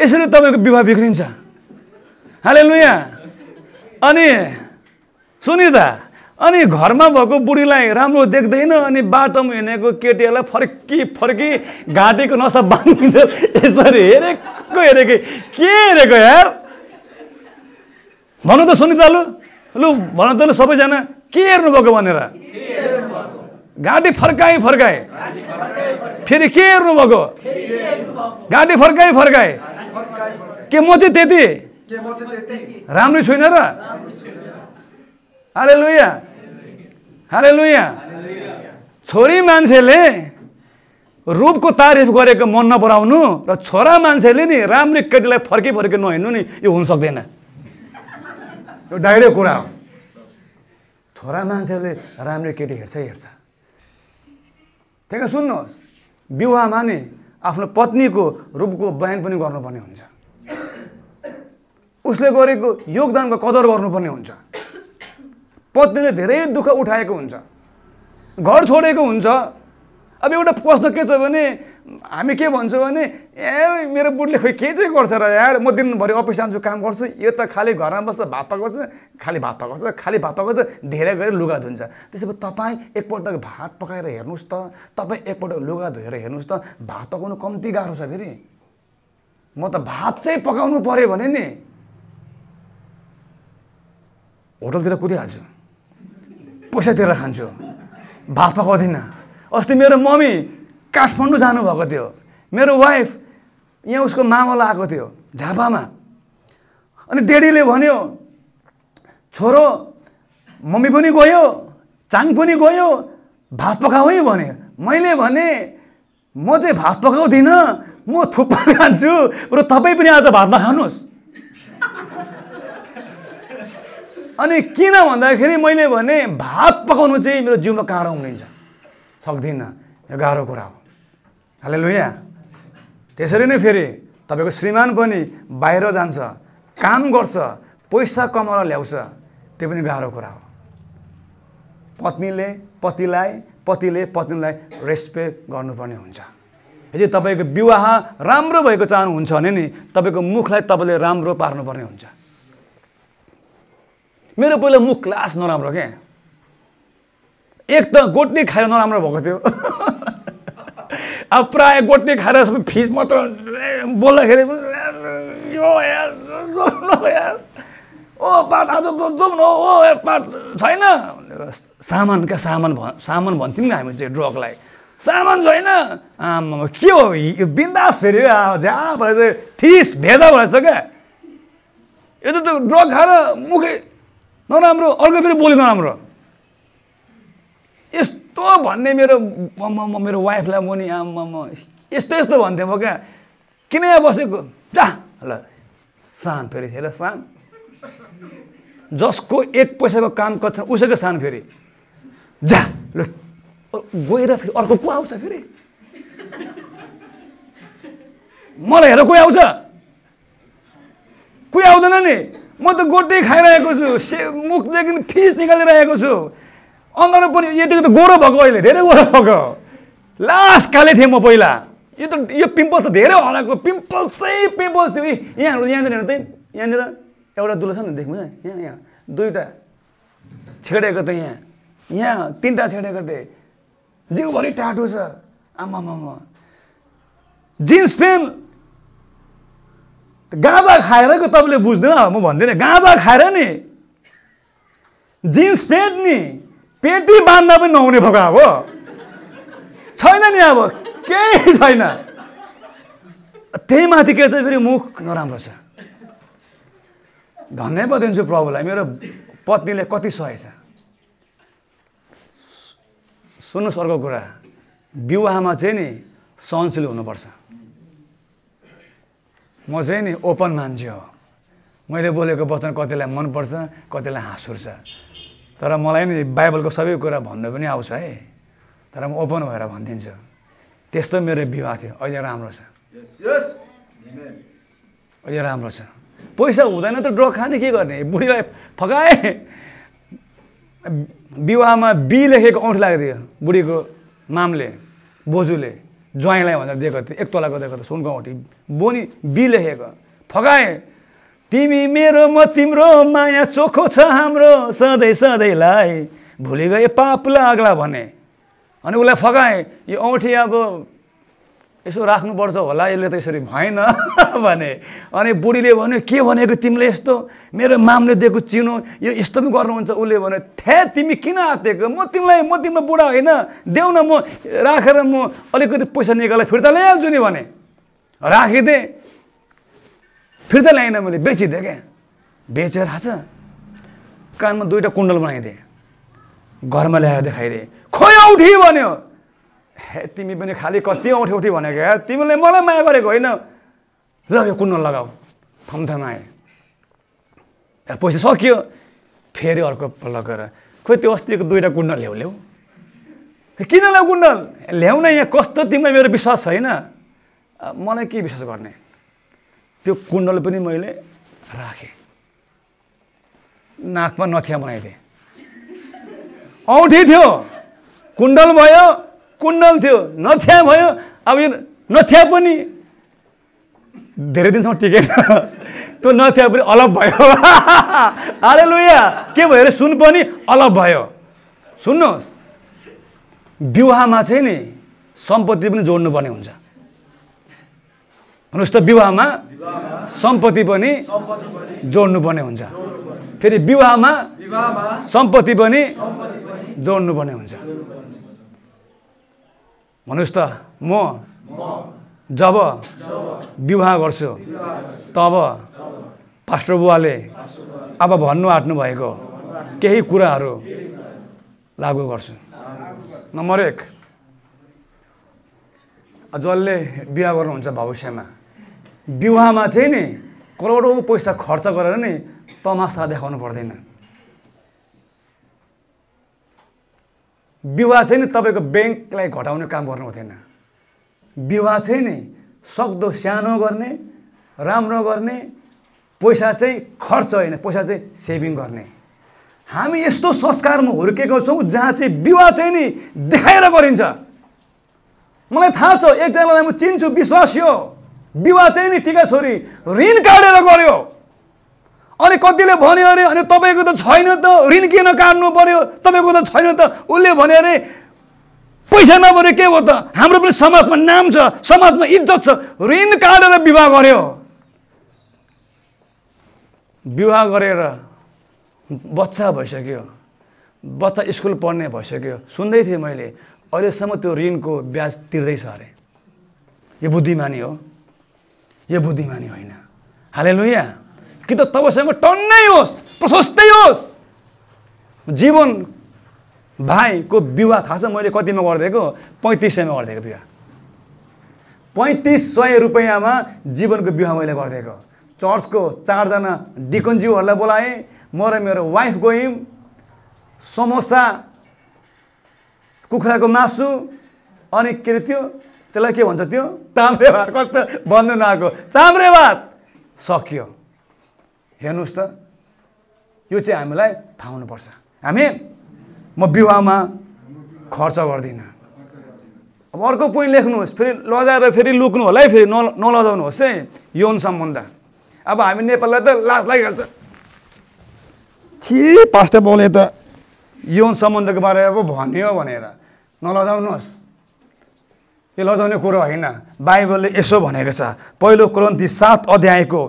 यसरी तपाईँको विवाह बिग्रिन्छ हाले यहाँ अनि सुनिता अनि घरमा भएको बुढीलाई राम्रो देख्दैन अनि बाटोमा हिँडेको केटीहरूलाई फर्की फर्की घाँटीको नसा बाँधिन्छ यसरी हेरेको हेरेको के हेरेको यार भनौँ त सुनिता लु लु भन त लु सबैजना के हेर्नुभएको भनेर घाँटी फर्काए फर्काए फेरि के हेर्नुभएको घाँटी फर्काए फर्काए के म चाहिँ त्यति राम्रै छुइनँ र अरे लुया हाले लुया छोरी मान्छेले रूपको तारिफ गरेको मन नपराउनु र छोरा मान्छेले नि राम्रो केटीलाई फर्के फर्के नहिँड्नु नि यो हुन सक्दैन यो डाइरेक्ट कुरा हो छोरा मान्छेले राम्रो केटी हेर्छ हेर्छ ठिक सुन्नुहोस् विवाहमा नि आफ्नो पत्नीको रूपको बयान पनि गर्नुपर्ने हुन्छ उसले गरेको योगदानको कदर गर्नुपर्ने हुन्छ पत्नीले धेरै दुःख उठाएको हुन्छ घर छोडेको हुन्छ अब एउटा प्रश्न के छ भने हामी के भन्छौँ भने ए मेरो बुढले खोइ के चाहिँ गर्छ र यार म दिनभरि अफिस जान्छु काम गर्छु यो त खालि घरमा बस्छ भात पकाउँछ खालि भात पकाउँछ खालि भात पकाउँछ धेरै गरेर लुगा धुन्छ त्यसो भए तपाईँ एकपल्ट भात पकाएर हेर्नुहोस् त तपाईँ एकपल्ट लुगा धोएर हेर्नुहोस् त भात पकाउनु कम्ती गाह्रो छ फेरि म त भात चाहिँ पकाउनु पऱ्यो भने नि होटलतिर कुदिहाल्छु पैसा तिरेर खान्छु भात पकाउँदिनँ अस्ति मेरो मम्मी काठमाडौँ जानुभएको थियो मेरो वाइफ यहाँ उसको मामालाई आएको थियो झापामा अनि डेडीले भन्यो छोरो मम्मी पनि गयो चाङ पनि गयो भात पकाऊ है भने मैले भने म चाहिँ भात पकाउँदिनँ म थुप्पा खान्छु र तपाईँ पनि आज भात नखानुहोस् अनि किन भन्दाखेरि मैले भने भात पकाउनु चाहिँ मेरो जिउमा काँडो उम्रिन्छ सक्दिनँ यो गाह्रो कुरा हो हाले लुया त्यसरी नै फेरि तपाईँको श्रीमान पनि बाहिर जान्छ काम गर्छ पैसा कमाएर ल्याउँछ त्यो पनि गाह्रो कुरा हो पत्नीले पतिलाई पतिले पत्नीलाई रेस्पेक्ट गर्नुपर्ने हुन्छ यदि तपाईँको विवाह राम्रो भएको चाहनुहुन्छ भने नि तपाईँको मुखलाई तपाईँले राम्रो पार्नुपर्ने हुन्छ मेरो पहिला मुख क्लास नराम्रो क्या एक त गोटनी खाएर नराम्रो भएको थियो अब प्राय गोटनी खाएर सबै फिज मात्र बोल्दाखेरि ओ पाठ आज जाउँ न ओ पाठ छैन सामानका सामान भ सामान भन्थ्यौँ नि हामी चाहिँ ड्रगलाई सामान छैन आमा के हो यो बिन्दास फेरि झ्या भएर ठिस भेजा भएछ क्या यो त ड्रग खाएर मुखै नराम्रो अर्को फेरि बोली नराम्रो यस्तो भन्ने मेरो म मेरो वाइफलाई म नि आमा म यस्तो यस्तो भन्थेँ म क्या किन यहाँ बसेको जा ल सान फेरि हेर सान जसको एक पैसाको काम कच्छ उसैको सान फेरि जा ल गएर फेरि अर्को को आउँछ फेरि मलाई हेर कोही आउँछ कोही आउँदैन नि म त गोटे खाइरहेको छु से मुखदेखि फिस निकालिरहेको छु अन्धार पनि यतिको त गोरो भएको अहिले धेरै गोरो भएको लास्ट काले थिएँ म पहिला यो त यो पिम्पल्स त धेरै हराएको पिम्पल्सै पिम्पल्स थियो यहाँ यहाँनिर हेर्नु त यहाँनिर एउटा दुलो छ नि देख्नु यहाँ यहाँ दुईवटा छेडेको त यहाँ यहाँ तिनवटा छेडेको थिएँ जिउभरि टाटो छ आमामा जिन्स पेन्ट गाँजा को तपाईँले बुझ्दैन म भन्दिनँ गाँजा खाएर नि जिन्स पेन्ट नि पेटी बाँध्दा पनि नहुने भएको अब छैन नि अब केही छैन त्यही माथि के छ फेरि मुख नराम्रो छ धन्यवाद दिन्छु प्रभुलाई मेरो पत्नीले कति सहेछ सुन्नुहोस् अर्को कुरा विवाहमा चाहिँ नि सहनशील हुनुपर्छ म चाहिँ नि ओपन मान्छे हो मैले बोलेको वचन कतिलाई मनपर्छ कतिलाई हाँसुर्छ तर मलाई नि बाइबलको सबै कुरा भन्नु पनि आउँछ है तर म ओपन भएर भनिदिन्छु त्यस्तो मेरो विवाह थियो अहिले राम्रो छ अहिले राम्रो छ पैसा हुँदैन त ड्रग खाने के गर्ने बुढीलाई फकाए विवाहमा बी लेखेको औँठ लागेको थियो बुढीको मामले बोजूले ज्वाइँलाई भनेर दिएको थिएँ एक तोलाको दिएको थियो सुनको औँठी बोनी बी लेखेको फगाए, तिमी मेरो म तिम्रो माया चोखो छ हाम्रो सधैँ सधैँलाई गए पाप लाग्ला भने अनि उसलाई फगाएँ यो औँठी अब यसो राख्नुपर्छ होला यसले त यसरी भएन भने अनि बुढीले भन्यो के भनेको तिमीले यस्तो मेरो मामले दिएको चिनो यो यस्तो पनि गर्नुहुन्छ उसले भन्यो थ्या तिमी किन आँतेको म तिमीलाई म तिम्रो बुढा होइन देऊ न म राखेर म अलिकति पैसा निकालेर फिर्ता ल्याइहाल्छु नि भने राखिदिएँ फिर्ता ल्याएन मैले बेचिदिएँ क्या बेचेर छ कानमा दुईवटा कुण्डल बनाइदिएँ घरमा ल्याएर देखाइदिएँ खोइ उठी भन्यो हे तिमी पनि खालि कति औँठी औँठी भनेको या तिमीले मलाई माया गरेको होइन ल यो कुन लगाऊ आए पैसा सकियो फेरि अर्को लगेर खोइ त्यो अस्तिको दुइटा कुन्डल ल्याउ ल्याउ किन ल्याउ कुन्डल ल्याउन यहाँ कस्तो तिमीलाई मेरो विश्वास छैन मलाई के विश्वास गर्ने त्यो कुन्डल पनि मैले राखेँ नाकमा नथिया बनाइदिएँ औँठी थियो कुन्डल भयो कुण्डल थियो नथ्या भयो अब यो नथ्या पनि धेरै दिनसम्म टिकेन त्यो नथ्या पनि अलग भयो अरे लुया के भयो अरे सुन पनि अलग भयो सुन्नुहोस् विवाहमा चाहिँ नि सम्पत्ति पनि जोड्नुपर्ने हुन्छ भन्नुहोस् त विवाहमा सम्पत्ति पनि जोड्नुपर्ने हुन्छ फेरि विवाहमा सम्पत्ति पनि जोड्नुपर्ने हुन्छ भन्नुहोस् त म जब विवाह गर्छु तब पास्टर बुवाले अब भन्नु आँट्नु भएको केही कुराहरू लागु गर्छु नम्बर एक जसले बिहा गर्नुहुन्छ भविष्यमा विवाहमा चाहिँ नि करोडौँ पैसा खर्च गरेर नि तमासा देखाउनु पर्दैन विवाह चाहिँ नि तपाईँको ब्याङ्कलाई घटाउने काम गर्नु हुँदैन विवाह चाहिँ नि सक्दो सानो गर्ने राम्रो गर्ने पैसा चाहिँ खर्च होइन पैसा चाहिँ सेभिङ गर्ने हामी यस्तो संस्कारमा हुर्केको छौँ जहाँ चाहिँ विवाह चाहिँ नि देखाएर गरिन्छ मलाई थाहा छ एकजनालाई म चिन्छु विश्वास यो विवाह चाहिँ नि ठिकै छोरी ऋण काटेर गऱ्यो अनि कतिले भन्यो अरे अनि तपाईँको त छैन त ऋण किन काट्नु पऱ्यो तपाईँको त छैन त उसले भन्यो अरे पैसा नपऱ्यो के हो त हाम्रो पनि समाजमा नाम छ समाजमा इज्जत छ ऋण काटेर विवाह गर्यो विवाह गरेर बच्चा भइसक्यो बच्चा स्कुल पढ्ने भइसक्यो सुन्दै थिएँ मैले अहिलेसम्म त्यो ऋणको ब्याज तिर्दैछ अरे यो बुद्धिमानी हो यो बुद्धिमानी होइन हाले यहाँ कि त तपाईँसँग टन्नै होस् प्रशस्तै होस् जीवन भाइको विवाह थाहा छ मैले कतिमा गरिदिएको पैँतिस सयमा गरिदिएको विवाह पैँतिस सय रुपियाँमा जीवनको विवाह मैले गरिदिएको चर्चको चारजना डिकनज्यूहरूलाई बोलाएँ म र मेरो वाइफ गयौँ समोसा कुखुराको मासु अनि के अरे त्यो त्यसलाई के भन्छ त्यो चाम्रे भात कस्तो भन्नु नआएको चाम्रे भात सकियो हेर्नुहोस् त यो चाहिँ हामीलाई थाहा हुनुपर्छ हामी म विवाहमा खर्च गर्दिनँ अब अर्को पोइन्ट लेख्नुहोस् फेरि लजाएर फेरि लुक्नु होला है फेरि न नलजाउनुहोस् है यौन सम्बन्ध अब हामी नेपाललाई त लाज लागिहाल्छ छि पास्ट बाउले त यौन सम्बन्धको बारेमा पो भन्यो भनेर नलजाउनुहोस् यो लजाउने कुरो होइन बाइबलले यसो भनेको छ पहिलो कोरन्ती सात अध्यायको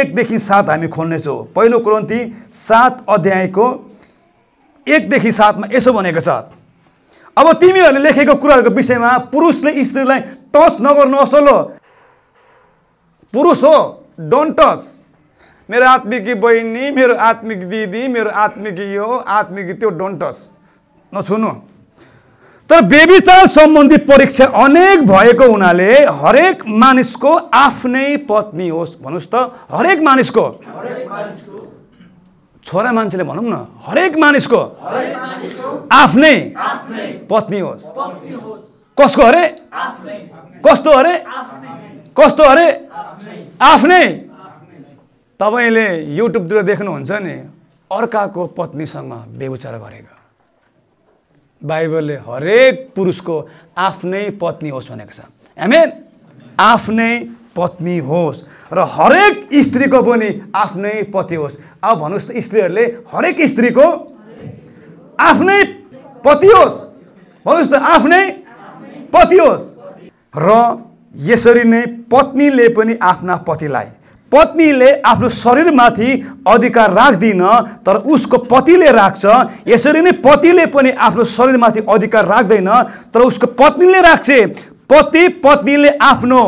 एकदेखि सात हामी खोल्नेछौँ पहिलो क्रोन्ती सात अध्यायको एकदेखि सातमा यसो भनेको छ अब तिमीहरूले लेखेको कुराहरूको विषयमा पुरुषले स्त्रीलाई टच नगर्नु असलो पुरुष हो डोन्ट टच मेरो आत्मिकी बहिनी मेरो आत्मिक दिदी मेरो आत्मिकी यो आत्मिक त्यो डोन्ट टच नछुनु तर बेबिचार सम्बन्धी परीक्षा अनेक भएको हुनाले हरेक मानिसको आफ्नै पत्नी होस् भन्नुहोस् त हरेक मानिसको छोरा मान्छेले भनौँ न हरेक मानिसको आफ्नै पत्नी होस् कसको अरे कस्तो अरे कस्तो अरे आफ्नै तपाईँले युट्युबतिर देख्नुहुन्छ नि अर्काको पत्नीसँग बेबुचार गरेको बाइबलले हरेक पुरुषको आफ्नै पत्नी होस् भनेको छ हामी आफ्नै पत्नी होस् र हरेक स्त्रीको पनि आफ्नै पति होस् अब भन्नुहोस् त स्त्रीहरूले हरेक स्त्रीको आफ्नै पति होस् भन्नुहोस् त आफ्नै पति होस् र यसरी नै पत्नीले पनि आफ्ना पतिलाई पत्नीले आफ्नो शरीरमाथि अधिकार राख्दिन तर उसको पतिले राख्छ यसरी नै पतिले पनि आफ्नो शरीरमाथि अधिकार राख्दैन तर उसको पत्नीले राख्छ पति पत्नीले आफ्नो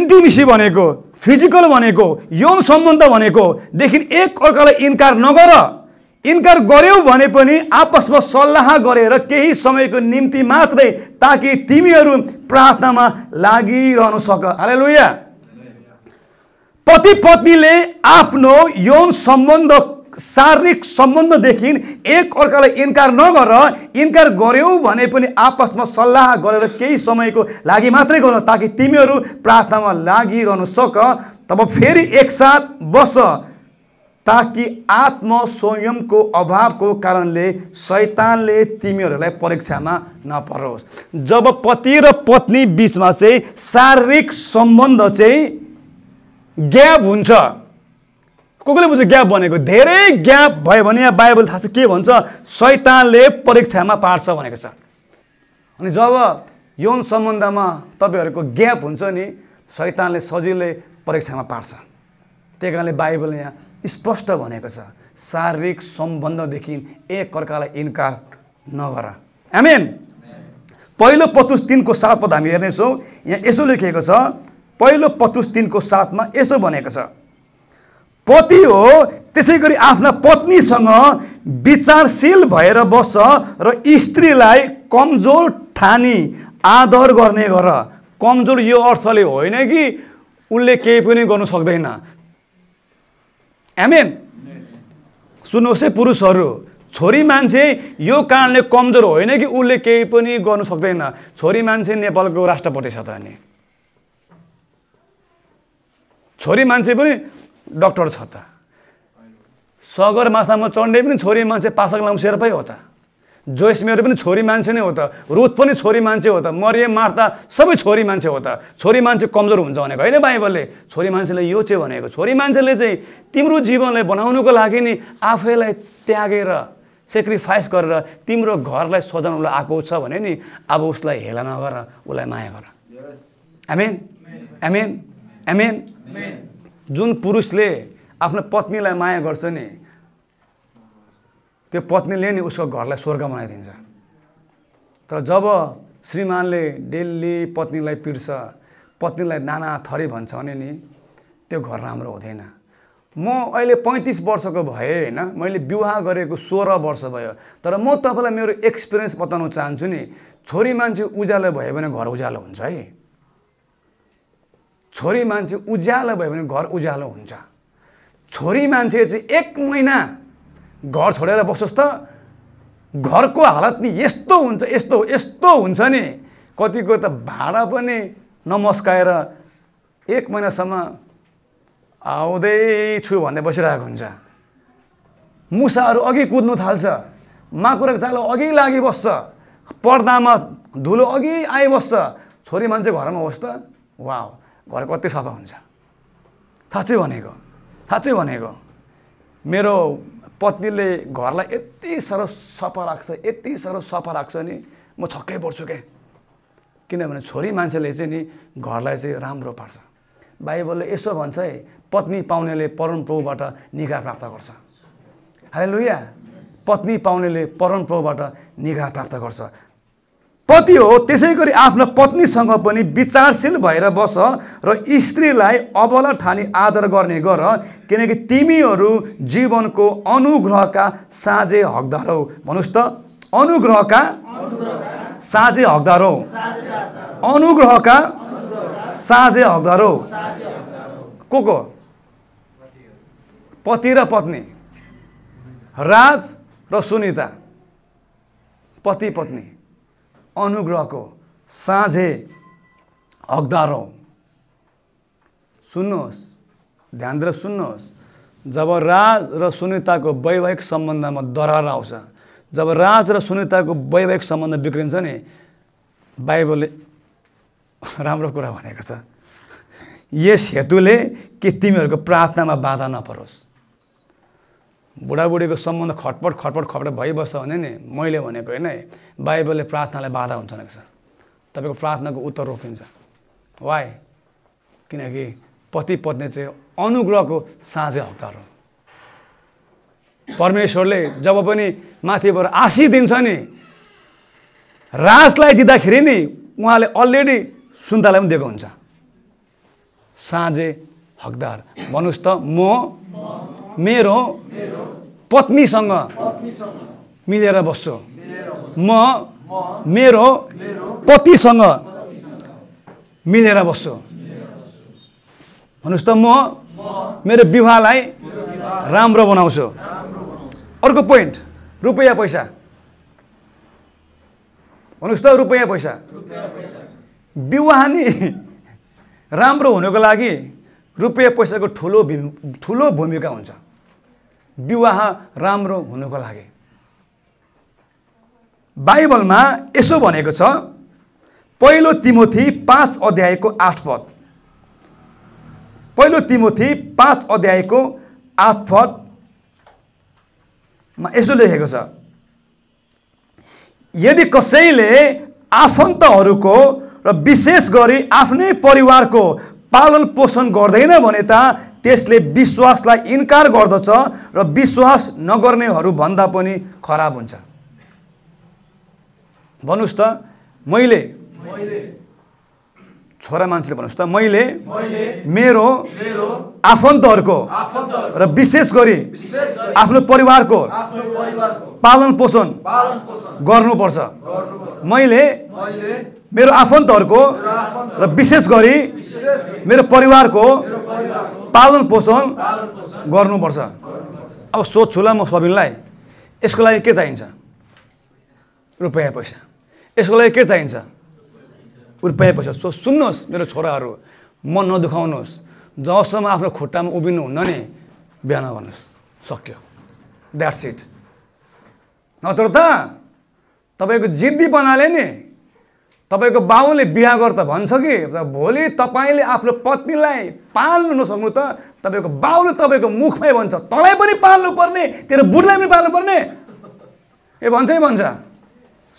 इन्टिमेसी भनेको फिजिकल भनेको यौन सम्बन्ध भनेको देखि अर्कालाई इन्कार नगर इन्कार गऱ्यौ भने पनि आपसमा सल्लाह गरेर केही समयको निम्ति मात्रै ताकि तिमीहरू प्रार्थनामा लागिरहनु सक हालेलुया पति पत्नीले आफ्नो यौन सम्बन्ध शारीरिक सम्बन्धदेखि एक अर्कालाई इन्कार नगर इन्कार गऱ्यौ भने पनि आपसमा सल्लाह गरेर केही समयको लागि मात्रै गर ताकि तिमीहरू प्रार्थनामा लागिरहनु सक तब फेरि एकसाथ बस ताकि आत्मसंयमको अभावको कारणले शैतानले तिमीहरूलाई परीक्षामा नपरोस् जब पति र पत्नी बिचमा चाहिँ शारीरिक सम्बन्ध चाहिँ ग्याप हुन्छ को कसले बुझ्छ ग्याप भनेको धेरै ग्याप भयो भने यहाँ बाइबल थाहा छ के भन्छ शैतानले परीक्षामा पार्छ भनेको छ अनि जब यौन सम्बन्धमा तपाईँहरूको ग्याप हुन्छ नि शैतानले सजिलै परीक्षामा पार्छ त्यही कारणले बाइबलले यहाँ स्पष्ट भनेको छ शारीरिक सम्बन्धदेखि एकअर्कालाई इन्कार नगर आमेन पहिलो पतुस तिनको सात पद हामी हेर्नेछौँ यहाँ यसो लेखिएको छ पहिलो पत्रुस तिनको साथमा यसो भनेको छ पति हो त्यसै गरी आफ्ना पत्नीसँग विचारशील भएर बस्छ र स्त्रीलाई कमजोर ठानी आदर गर्ने गर कमजोर यो अर्थले होइन कि उसले केही पनि गर्नु सक्दैन एमएन सुन्नुहोस् है पुरुषहरू छोरी मान्छे यो कारणले कमजोर होइन कि उसले केही पनि गर्नु सक्दैन छोरी मान्छे नेपालको राष्ट्रपति छ त अनि छोरी मान्छे पनि डक्टर छ त सगरमाथामा चढ्ने पनि छोरी मान्छे पासक लाउँछ पै हो त मेरो पनि छोरी मान्छे नै हो त रुथ पनि छोरी मान्छे हो त मरियम मार्ता सबै छोरी मान्छे हो त छोरी मान्छे कमजोर हुन्छ भनेको होइन बाइबलले छोरी मान्छेले यो चाहिँ भनेको छोरी मान्छेले चाहिँ तिम्रो जीवनलाई बनाउनुको लागि नि आफैलाई त्यागेर सेक्रिफाइस गरेर तिम्रो घरलाई सजाउनुलाई आएको छ भने नि अब उसलाई हेला नगर उसलाई माया गर आमेन आमेन एमेन जुन पुरुषले आफ्नो पत्नीलाई माया गर्छ नि त्यो पत्नीले नि उसको घरलाई स्वर्ग बनाइदिन्छ तर जब श्रीमानले डेली पत्नीलाई पिर्छ पत्नीलाई नाना थरी भन्छ भने नि त्यो घर राम्रो हुँदैन म अहिले पैँतिस वर्षको भएँ होइन मैले विवाह गरेको सोह्र वर्ष भयो तर म तपाईँलाई मेरो एक्सपिरियन्स बताउन चाहन्छु नि छोरी मान्छे उज्यालो भयो भने घर उज्यालो हुन्छ है छोरी मान्छे उज्यालो भयो भने घर उज्यालो हुन्छ छोरी मान्छे चाहिँ एक महिना घर छोडेर बसोस् त घरको हालत नि यस्तो हुन्छ यस्तो यस्तो हुन्छ नि कतिको त भाडा पनि नमस्काएर एक महिनासम्म आउँदैछु भन्दै बसिरहेको हुन्छ मुसाहरू अघि कुद्नु थाल्छ माकुराको चालो अघि लागिबस्छ पर्दामा धुलो अघि आइबस्छ छोरी मान्छे घरमा होस् त वा घर कति सफा हुन्छ साँच्चै भनेको साँच्चै भनेको मेरो पत्नीले घरलाई यति साह्रो सफा राख्छ यति साह्रो सफा राख्छ नि म छक्कै पर्छु क्या किनभने छोरी मान्छेले चाहिँ नि घरलाई चाहिँ राम्रो पार्छ बाइबलले यसो भन्छ है पत्नी पाउनेले परम प्रभुबाट निगा प्राप्त गर्छ हाले लुया पत्नी पाउनेले परम प्रभुबाट निगा प्राप्त गर्छ पति हो त्यसै गरी आफ्ना पत्नीसँग पनि विचारशील भएर बस र स्त्रीलाई अबला ठानी आदर गर्ने गर किनकि तिमीहरू जीवनको अनुग्रहका साझे हकदार हौ भन्नुहोस् त अनुग्रहका साझे हकदार हौ अनुग्रहका साझे हकदार हौ को को पति र पत्नी राज र सुनिता पति पत्नी अनुग्रहको साँझे हौ सुन्नुहोस् ध्यान र सुन्नुहोस् जब राज र सुनिताको वैवाहिक सम्बन्धमा दरार आउँछ जब राज र सुनिताको वैवाहिक सम्बन्ध बिग्रिन्छ नि बाइबलले राम्रो कुरा भनेको छ यस हेतुले कि तिमीहरूको प्रार्थनामा बाधा नपरोस् बुढाबुढीको सम्बन्ध खटपट खटपट खपट भइबस्छ भने नि मैले भनेको होइन बाइबलले प्रार्थनालाई बाधा हुन्छ भनेको छ तपाईँको प्रार्थनाको उत्तर रोकिन्छ वाइ किनकि पति पत्नी चाहिँ अनुग्रहको साँझे हकदार परमेश्वरले जब पनि माथिबाट आशी दिन्छ नि राजलाई दिँदाखेरि नि उहाँले अलरेडी सुन्तालाई पनि दिएको हुन्छ साँझे हकदार भन्नुहोस् त म मेरो पत्नीसँग मिलेर बस्छु म मेरो पतिसँग मिलेर बस्छु भन्नुहोस् त म मेरो विवाहलाई राम्रो बनाउँछु अर्को पोइन्ट रुपियाँ पैसा भन्नुहोस् त रुपियाँ पैसा विवाह नि राम्रो हुनुको लागि रुपियाँ पैसाको ठुलो ठुलो भूमिका हुन्छ विवाह राम्रो हुनुको लागि बाइबलमा यसो भनेको छ पहिलो तिमोथी पाँच अध्यायको आठ पद पहिलो तिमोथी पाँच अध्यायको आठ पदमा यसो लेखेको छ यदि कसैले आफन्तहरूको र विशेष गरी आफ्नै परिवारको पालन पोषण गर्दैन भने त त्यसले विश्वासलाई इन्कार गर्दछ र विश्वास नगर्नेहरू भन्दा पनि खराब हुन्छ भन्नुहोस् त मैले छोरा मान्छेले भन्नुहोस् त मैले मेरो आफन्तहरूको र विशेष गरी आफ्नो परिवारको पालन पोषण गर्नुपर्छ मैले मेरो आफन्तहरूको र विशेष गरी मेरो परिवारको पालन पोषण गर्नुपर्छ अब सोध्छु ल म सबैलाई यसको लागि के चाहिन्छ रुपियाँ पैसा यसको लागि के चाहिन्छ रुपियाँ पैसा सो सुन्नुहोस् मेरो छोराहरू मन नदुखाउनुहोस् जबसम्म आफ्नो खुट्टामा उभिनु हुन्न नि बिहान गर्नुहोस् सक्यो द्याट्स इट नत्र त तपाईँको जिद्दी बनाले नि तपाईँको बाबुले बिहा गर् त भन्छ कि भोलि तपाईँले आफ्नो पत्नीलाई पाल्नु नसक्नु त तपाईँको बाबुले तपाईँको मुखमै भन्छ तँलाई पनि पाल्नुपर्ने तेरो बुढलाई पनि पाल्नुपर्ने ए भन्छ है भन्छ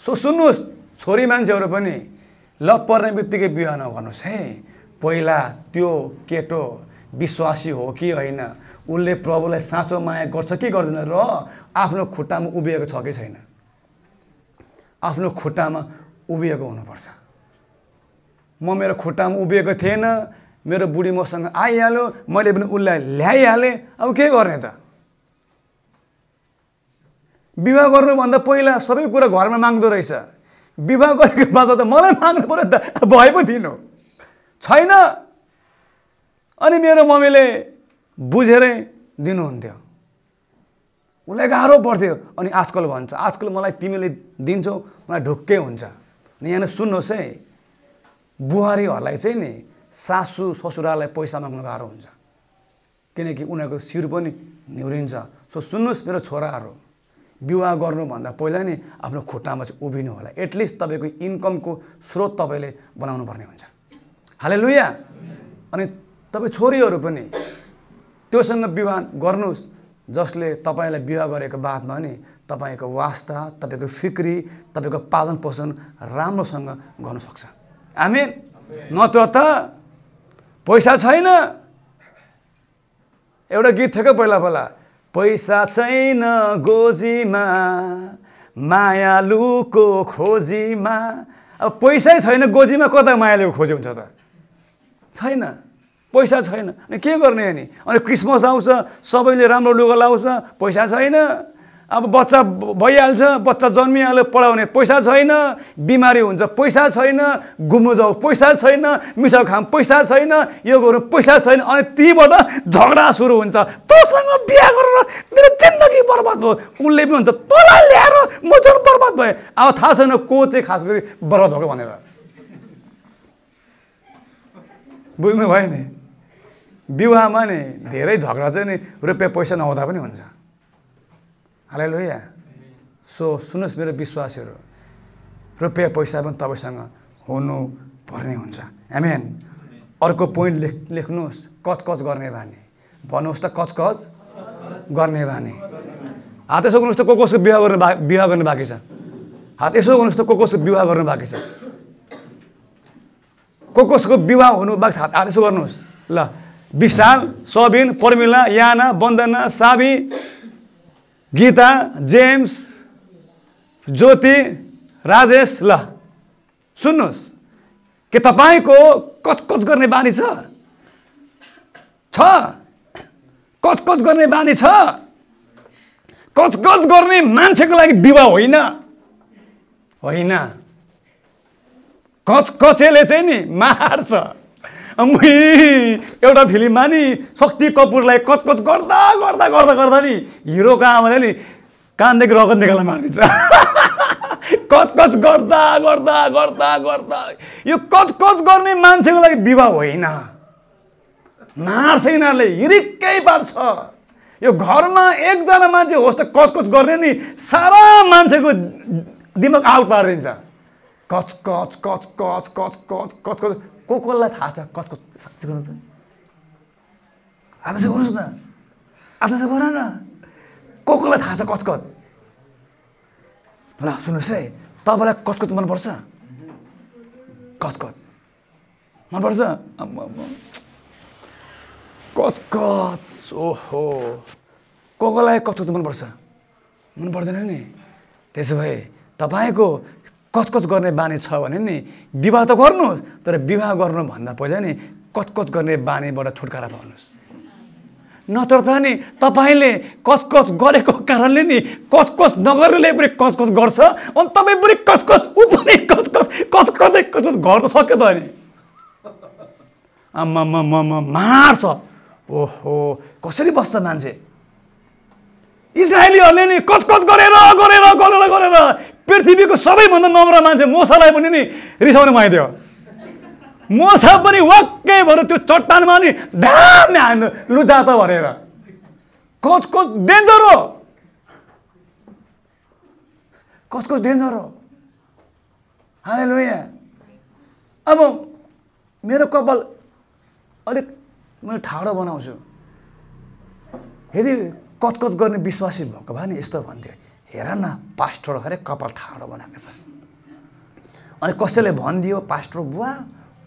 सो सुन्नुहोस् छोरी मान्छेहरू पनि ल पर्ने बित्तिकै बिहा नगर्नुहोस् है पहिला त्यो केटो विश्वासी हो कि होइन उसले प्रभुलाई साँचो माया गर्छ कि गर्दैन र आफ्नो खुट्टामा उभिएको छ कि छैन आफ्नो खुट्टामा उभिएको हुनुपर्छ म मेरो खुट्टामा उभिएको थिएन मेरो बुढी मसँग आइहाल्यो मैले पनि उसलाई ल्याइहालेँ अब के गर्ने त विवाह गर्नुभन्दा पहिला सबै कुरा घरमा माग्दो रहेछ विवाह गरेको बाद त मलाई माग्नु पऱ्यो त भए पो दिनु छैन अनि मेरो मम्मीले बुझेरै दिनुहुन्थ्यो उसलाई गाह्रो पर्थ्यो अनि आजकल भन्छ आजकल मलाई तिमीले दिन्छौ मलाई ढुक्कै हुन्छ अनि यहाँ सुन्नुहोस् है बुहारीहरूलाई चाहिँ नि सासु ससुरालाई पैसा माग्नु गाह्रो हुन्छ किनकि उनीहरूको शिर पनि निहुरिन्छ सो सुन्नुहोस् मेरो छोराहरू विवाह गर्नुभन्दा पहिला नि आफ्नो खुट्टामा चाहिँ उभिनु होला एटलिस्ट तपाईँको इन्कमको स्रोत तपाईँले बनाउनु पर्ने हुन्छ हाले लुया अनि तपाईँ छोरीहरू पनि त्योसँग विवाह गर्नुहोस् जसले तपाईँलाई विवाह गरेको बादमा नि तपाईँको वास्ता तपाईँको फिक्री तपाईँको पालन पोषण राम्रोसँग गर्नुसक्छ हामी नत्र त पैसा छैन एउटा गीत थियो क्या पहिला पहिला पैसा छैन गोजीमा मायालुको खोजीमा अब पैसै छैन गोजीमा कता मायालुको खोजी हुन्छ त छैन पैसा छैन अनि के गर्ने अनि अनि क्रिसमस आउँछ सबैले राम्रो लुगा लाउँछ पैसा छैन अब बच्चा भइहाल्छ बच्चा जन्मिहाल्यो पढाउने पैसा छैन बिमारी हुन्छ पैसा छैन घुम्नु जाऊ पैसा छैन मिठो खाम पैसा छैन यो गरौँ पैसा छैन अनि त्यहीँबाट झगडा सुरु हुन्छ तँसँग बिहा गरेर मेरो जिन्दगी बर्बाद भयो उसले पनि हुन्छ तँलाई ल्याएर म झन् बर्बाद भएँ अब थाहा छैन को चाहिँ खास गरी बर्बाद भएको भनेर बुझ्नु भयो नि विवाहमा नि धेरै झगडा चाहिँ नि रुपियाँ पैसा नहुँदा पनि हुन्छ हालै लु या सो सुन्नुहोस् मेरो विश्वासहरू रुपियाँ पैसा पनि तपाईँसँग हुनु पर्ने हुन्छ आमेन अर्को पोइन्ट लेख लेख्नुहोस् कचकच गर्ने भने भन्नुहोस् त कचकच गर्ने भने हात यसो गर्नुहोस् त को कसको विवाह गर्नु बा विवाह गर्नु बाँकी छ हात यसो गर्नुहोस् त को कसको विवाह गर्नु बाँकी छ को कसको विवाह हुनु बाँकी छ हात हात यसो गर्नुहोस् ल विशाल सबिन प्रमिला याना वन्दना साबी गीता जेम्स ज्योति राजेश ल सुन्नुहोस् के तपाईँको कचकच गर्ने बानी छ छ कचकच गर्ने बानी छ कचकच गर्ने मान्छेको लागि विवाह होइन होइन कचकचेले चाहिँ नि मार्छ अम्मै एउटा फिल्ममा नि शक्ति कपुरलाई कचकच गर्दा गर्दा गर्दा गर्दा नि हिरो कहाँ भने नि कानदेखि रगत निकाल्न मारिदिन्छ कचकच गर्दा गर्दा गर्दा गर्दा यो कचकच गर्ने मान्छेको लागि विवाह होइन मार्छ यिनीहरूले हिरिक्कै पार्छ यो घरमा एकजना मान्छे होस् त कचकच गर्ने नि सारा मान्छेको दिमाग आउट पारिदिन्छ कच कच कच कच कच कच कच कच को कसलाई थाहा छ कसको शक्ति गर्नु त आदर्श गर्नुहोस् न आदर्श गर न को कसलाई थाहा छ कचकच ल सुन्नुहोस् है तपाईँलाई कचकच मनपर्छ कचकच मनपर्छ कचकच ओहो को कसलाई कचकच मनपर्छ मन पर्दैन नि त्यसो भए तपाईँको कचकच गर्ने बानी छ भने नि विवाह त गर्नुहोस् तर विवाह गर्नुभन्दा पहिला नि कचकच गर्ने बानीबाट छुटकारा पाउनुहोस् नत्र त नि तपाईँले कचकच गरेको कारणले नि कचकच नगर्नुले पनि कचकच गर्छ अनि तपाईँ पनि कचकच ऊ पनि कचकच कचकचै कचकच त सक्यो त नि आमा मार्छ ओहो कसरी बस्छ मान्छे इजरायलीहरूले नि कचकच गरेर गरेर गरेर गरेर पृथ्वीको सबैभन्दा नम्र मान्छे मोसालाई पनि नि रिसाउनु माइदियो मोसा पनि वाक्कै भएर त्यो चट्टानमा नि ढामे हान्नु लुजा त भनेर कच कच डेन्जर हो कोच कच डेन्जर हो हाले लु अब मेरो कपाल अलिक मैले ठाडो बनाउँछु यदि कचकच गर्ने विश्वासी भएको भए नि यस्तो भन्थ्यो हेर न पास्टर अरे कपाल ठाडो बनाएको छ अनि कसैले भनिदियो पास्टर बुवा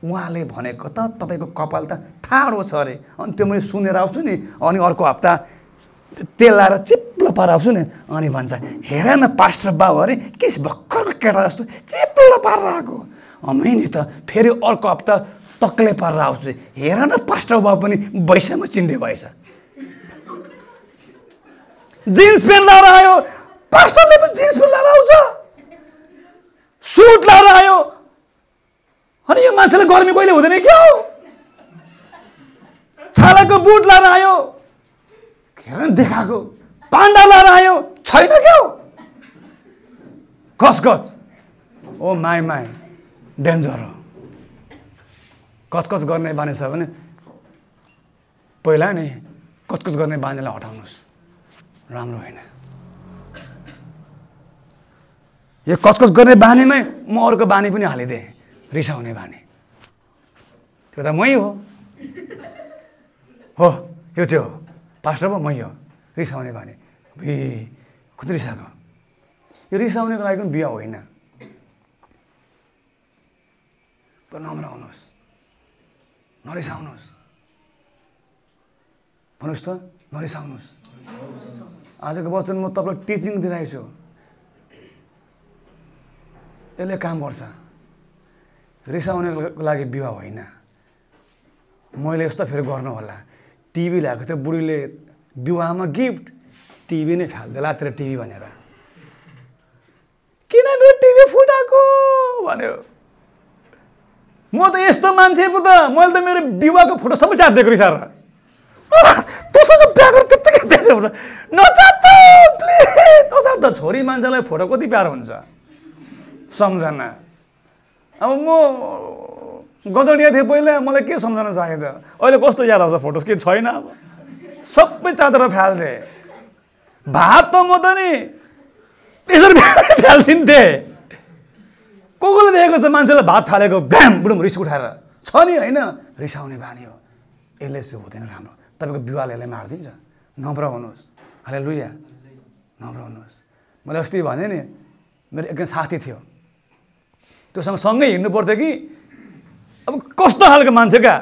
उहाँले भनेको त तपाईँको कपाल त ठाडो छ अरे अनि त्यो मैले सुनेर आउँछु नि अनि अर्को हप्ता तेल लाएर चिप्लो पारेर आउँछु नि अनि भन्छ हेर न पास्टर बाबु अरे केस भर्खरको केटा जस्तो चिप्लो पारेर आएको अमै नि त फेरि अर्को हप्ता तक्लै पारेर आउँछु हेर न पास्टर बाबु पनि वैसामा चिन्डे भएछ जिन्स पेन्ट लाएर आयो पास्टरले पनि जिन्स पनि लाएर आउँछ सुट लाएर आयो अनि यो मान्छेले गर्मी कहिले हुँदैन क्या हो छालाको बुट लाएर आयो के देखाएको पाण्डा लाएर आयो छैन क्या हो ओ माई माई डेन्जर हो कचकच गर्ने बानी छ भने पहिला नि कचकच गर्ने बानीलाई हटाउनुहोस् राम्रो होइन यो कचकच गर्ने बानीमै म अर्को बानी पनि हालिदिएँ रिसाउने बानी त्यो त मै हो हो यो त्यो हो पास्टर पो मै हो रिसाउने बानी भि कति रिसाएको यो रिसाउनेको लागि पनि बिहा होइन नम्र आउनुहोस् नरिसाउनुहोस् भन्नुहोस् त नरिसाउनुहोस् आजको वचन म तपाईँलाई टिचिङ दिइरहेको छु यसले काम गर्छ रिसाउनेको लागि विवाह होइन मैले यस्तो फेरि गर्नु होला टिभी ल्याएको थियो बुढीले विवाहमा गिफ्ट टिभी नै फालिदिएला तर टिभी भनेर किन टिभी फुटाएको भन्यो म त यस्तो मान्छे पो त मैले त मेरो विवाहको फोटो सबै च्यातिदिएको रिसाएर तँसँग बिहा गर त्यत्तिकै बिहा गरेर प्लिज छोरी मान्छेलाई फोटो कति प्यारो हुन्छ सम्झना अब म गजडिया थिएँ पहिला मलाई के सम्झना चाहियो त अहिले कस्तो याद आउँछ फोटोस के छैन अब सबै चादर फ्याल्थेँ भात त म त नि यसरी फ्यालिदिन्थेँ को कोले देखेको छ मान्छेलाई भात फालेको ब्याम बुढुम रिस उठाएर छ नि होइन रिसाउने बानी हो यसले चाहिँ हुँदैन राम्रो तपाईँको बिवाल यसलाई मारिदिन्छ नब्राउनुहोस् हालेलुया लुया नब्राउनुहोस् मैले अस्ति भने नि मेरो एकजना साथी थियो त्योसँग सँगै हिँड्नु पर्थ्यो कि अब कस्तो खालको मान्छे क्या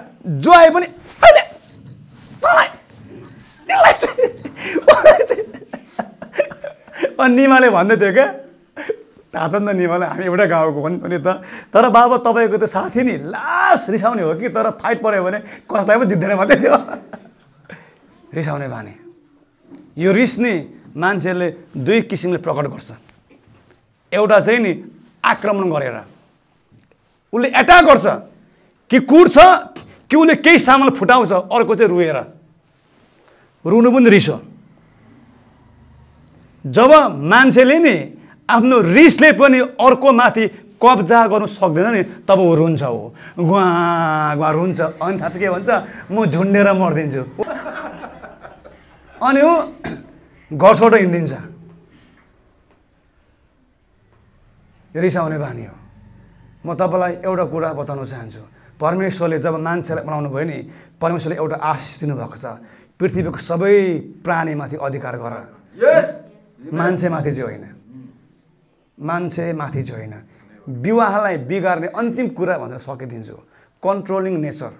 जो आए पनि अनि निमाले भन्दै थियो क्या थाहा छ नि त निमाले हामी एउटै गाउँको हो नि त तर बाबा तपाईँको त्यो साथी नि लास रिसाउने हो कि तर फाइट पऱ्यो भने कसलाई पनि जित्दैन मात्रै थियो रिसाउने भने यो रिस नि मान्छेले दुई किसिमले प्रकट गर्छ एउटा चाहिँ नि आक्रमण गरेर उसले एट्याक गर्छ कि कुट्छ कि उसले केही सामान फुटाउँछ अर्को चाहिँ रुएर रुनु पनि रिस हो जब मान्छेले नि आफ्नो रिसले पनि अर्को माथि कब्जा गर्नु सक्दैन नि तब ऊ रुन्छ ऊ गुवा गुवा रुन्छ अनि थाहा छ के भन्छ म झुन्डेर मरिदिन्छु अनि ऊ घरछोटो हिँडिदिन्छ रिसाउने बानी हो म तपाईँलाई एउटा कुरा बताउन चाहन्छु परमेश्वरले जब मान्छेलाई बनाउनु भयो नि परमेश्वरले एउटा आशिष दिनुभएको छ पृथ्वीको सबै प्राणीमाथि अधिकार गर मान्छेमाथि चाहिँ होइन मान्छेमाथि चाहिँ होइन विवाहलाई बिगार्ने अन्तिम कुरा भनेर सकिदिन्छु कन्ट्रोलिङ नेचर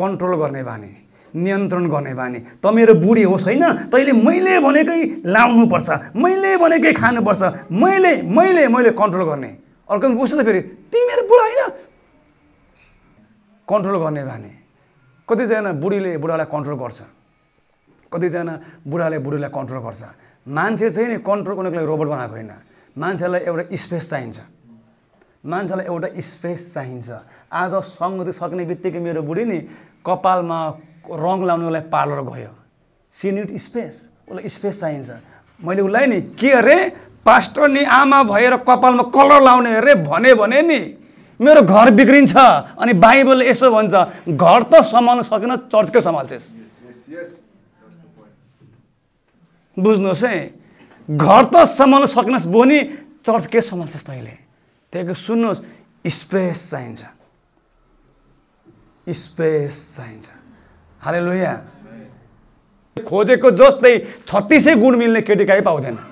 कन्ट्रोल गर्ने बानी नियन्त्रण गर्ने बानी त मेरो बुढी होस् होइन तैँले मैले भनेकै लाउनुपर्छ मैले भनेकै खानुपर्छ मैले मैले मैले कन्ट्रोल गर्ने अर्को उसो त फेरि तिमी मेरो बुढा होइन कन्ट्रोल गर्ने बानी कतिजना बुढीले बुढालाई कन्ट्रोल गर्छ कतिजना बुढाले बुढीलाई कन्ट्रोल गर्छ मान्छे चाहिँ नि कन्ट्रोल गर्नुको लागि रोबोट बनाएको होइन मान्छेलाई एउटा स्पेस चाहिन्छ मान्छेलाई एउटा स्पेस चाहिन्छ आज सङ्गति सक्ने बित्तिकै मेरो बुढी नि कपालमा रङ लाउनुलाई पार्लर गयो सी स्पेस उसलाई स्पेस चाहिन्छ मैले उसलाई नि के अरे पास्टर नि आमा भएर कपालमा कलर लाउने अरे भने भने नि मेरो घर बिग्रिन्छ अनि बाइबल यसो भन्छ घर त सम्हाल्नु सकेन चर्चकै सम्हाल्छेस् बुझ्नुहोस् है घर त सम्हाल्नु सकेनस् बोनी चर्च के सम्हाल्छस् तैँले त्यहाँको सुन्नुहोस् स्पेस चाहिन्छ स्पेस चाहिन्छ हाले लोहिया खोजेको जस्तै छत्तिसै गुण मिल्ने केटी काहीँ पाउँदैन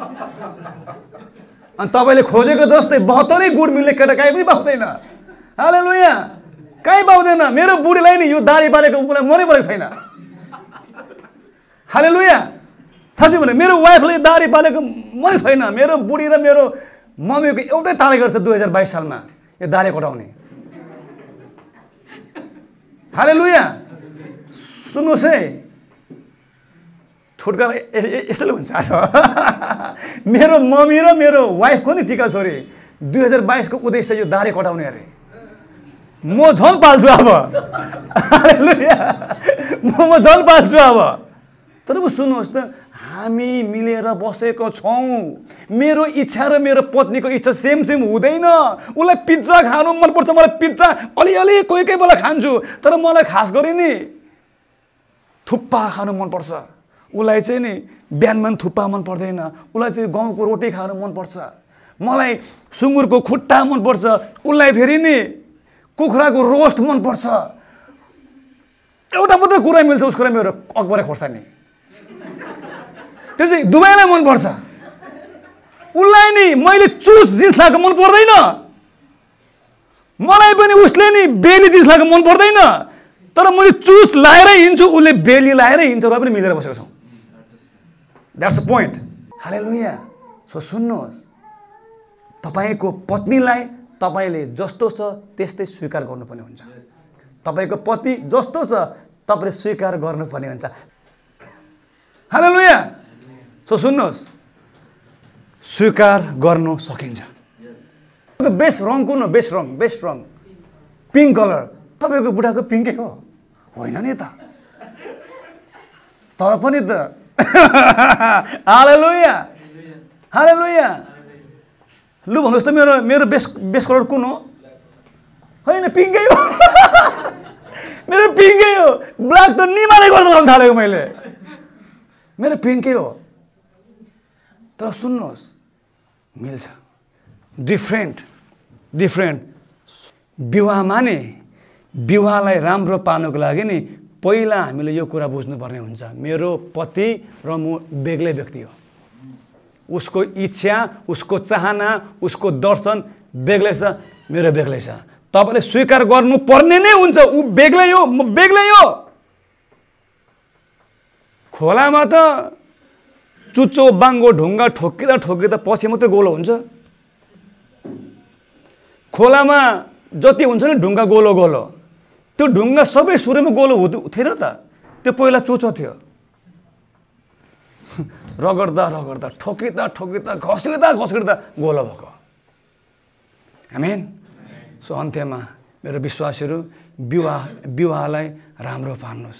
अनि तपाईँले खोजेको जस्तै बहत्तरै गुड मिल्ने केटा कहीँ पनि पाउँदैन हाले लु यहाँ काहीँ पाउँदैन मेरो बुढीलाई नि यो दाढी बारेको उसलाई मनै परेको छैन हाले लु यहाँ साँच्ची भने मेरो वाइफले दाढी पालेको मै छैन मेरो बुढी र मेरो मम्मीको एउटै ताले गर्छ दुई हजार बाइस सालमा यो दाडी कटाउने हाले लु यहाँ सुन्नुहोस् है ठुट्का यसैले हुन्छ आज मेरो मम्मी र मेरो वाइफको नि टिका छोरी दुई हजार बाइसको उद्देश्य यो दारे कटाउने अरे म झल पाल्छु अब म म झल पाल्छु अब तर पो सुन्नुहोस् त हामी मिलेर बसेको छौँ मेरो इच्छा र मेरो पत्नीको इच्छा सेम सेम हुँदैन उसलाई पिज्जा खानु मनपर्छ मलाई पिज्जा अलिअलि कोही कोही बेला खान्छु तर मलाई खास गरी नि थुप्पा खानु मनपर्छ उसलाई चाहिँ नि बिहानमा पनि थुप्पा मन पर्दैन उसलाई चाहिँ गाउँको रोटी खानु मनपर्छ मलाई सुँगुरको खुट्टा मनपर्छ उसलाई फेरि नि कुखुराको रोस्ट मनपर्छ एउटा मात्रै कुरा मिल्छ उसको मेरो अकबरै खोर्सानी त्यो चाहिँ दुबईलाई मनपर्छ उसलाई नि मैले चुस जिन्स लगाएको मन पर्दैन मलाई पनि उसले नि बेली जिन्स लगाएको मन पर्दैन तर मैले चुस लाएर हिँड्छु उसले बेली लाएरै हिँड्छ र पनि मिलेर बसेको छौँ द्याट्स अ पोइन्ट हाले लुया सो सुन्नुहोस् तपाईँको पत्नीलाई तपाईँले जस्तो छ त्यस्तै स्वीकार गर्नुपर्ने हुन्छ तपाईँको पति जस्तो छ तपाईँले स्वीकार गर्नुपर्ने हुन्छ हाले लुया सो सुन्नुहोस् स्वीकार गर्नु सकिन्छ बेस्ट रङ कुन हो बेस्ट रङ बेस्ट रङ पिङ्क कलर तपाईँको बुढाको पिङ्कै हो होइन नि त तर पनि त हालेलुया हालेलुया लु भन्नुहोस् त मेरो मेरो बेस बेस कलर कुन हो होइन पिङ्कै हो मेरो पिङ्कै हो ब्ल्याक त निमाले गर्दा लाउनु थालेको मैले मेरो पिङ्कै हो तर सुन्नुहोस् मिल्छ डिफ्रेन्ट डिफ्रेन्ट विवाहमा माने विवाहलाई राम्रो पार्नुको लागि नि पहिला हामीले यो कुरा बुझ्नुपर्ने हुन्छ मेरो पति र म बेग्लै व्यक्ति हो उसको इच्छा उसको चाहना उसको दर्शन बेग्लै छ मेरो बेग्लै छ तपाईँले स्वीकार गर्नुपर्ने नै हुन्छ ऊ बेग्लै हो म बेग्लै हो खोलामा त चुच्चो बाङ्गो ढुङ्गा ठोक्किँदा ठोक्किँदा पछि मात्रै गोलो हुन्छ खोलामा जति हुन्छ नि ढुङ्गा गोलो गोलो त्यो ढुङ्गा सबै सुरुमा गोलो हुँदो थिएन त त्यो पहिला चोचो थियो रगड्दा रगड्दा ठोकिँदा ठोकिँदा घस्किँदा घस्किँदा गोलो भएको हामी सो अन्त्यमा मेरो विश्वासहरू विवाह विवाहलाई राम्रो पार्नुहोस्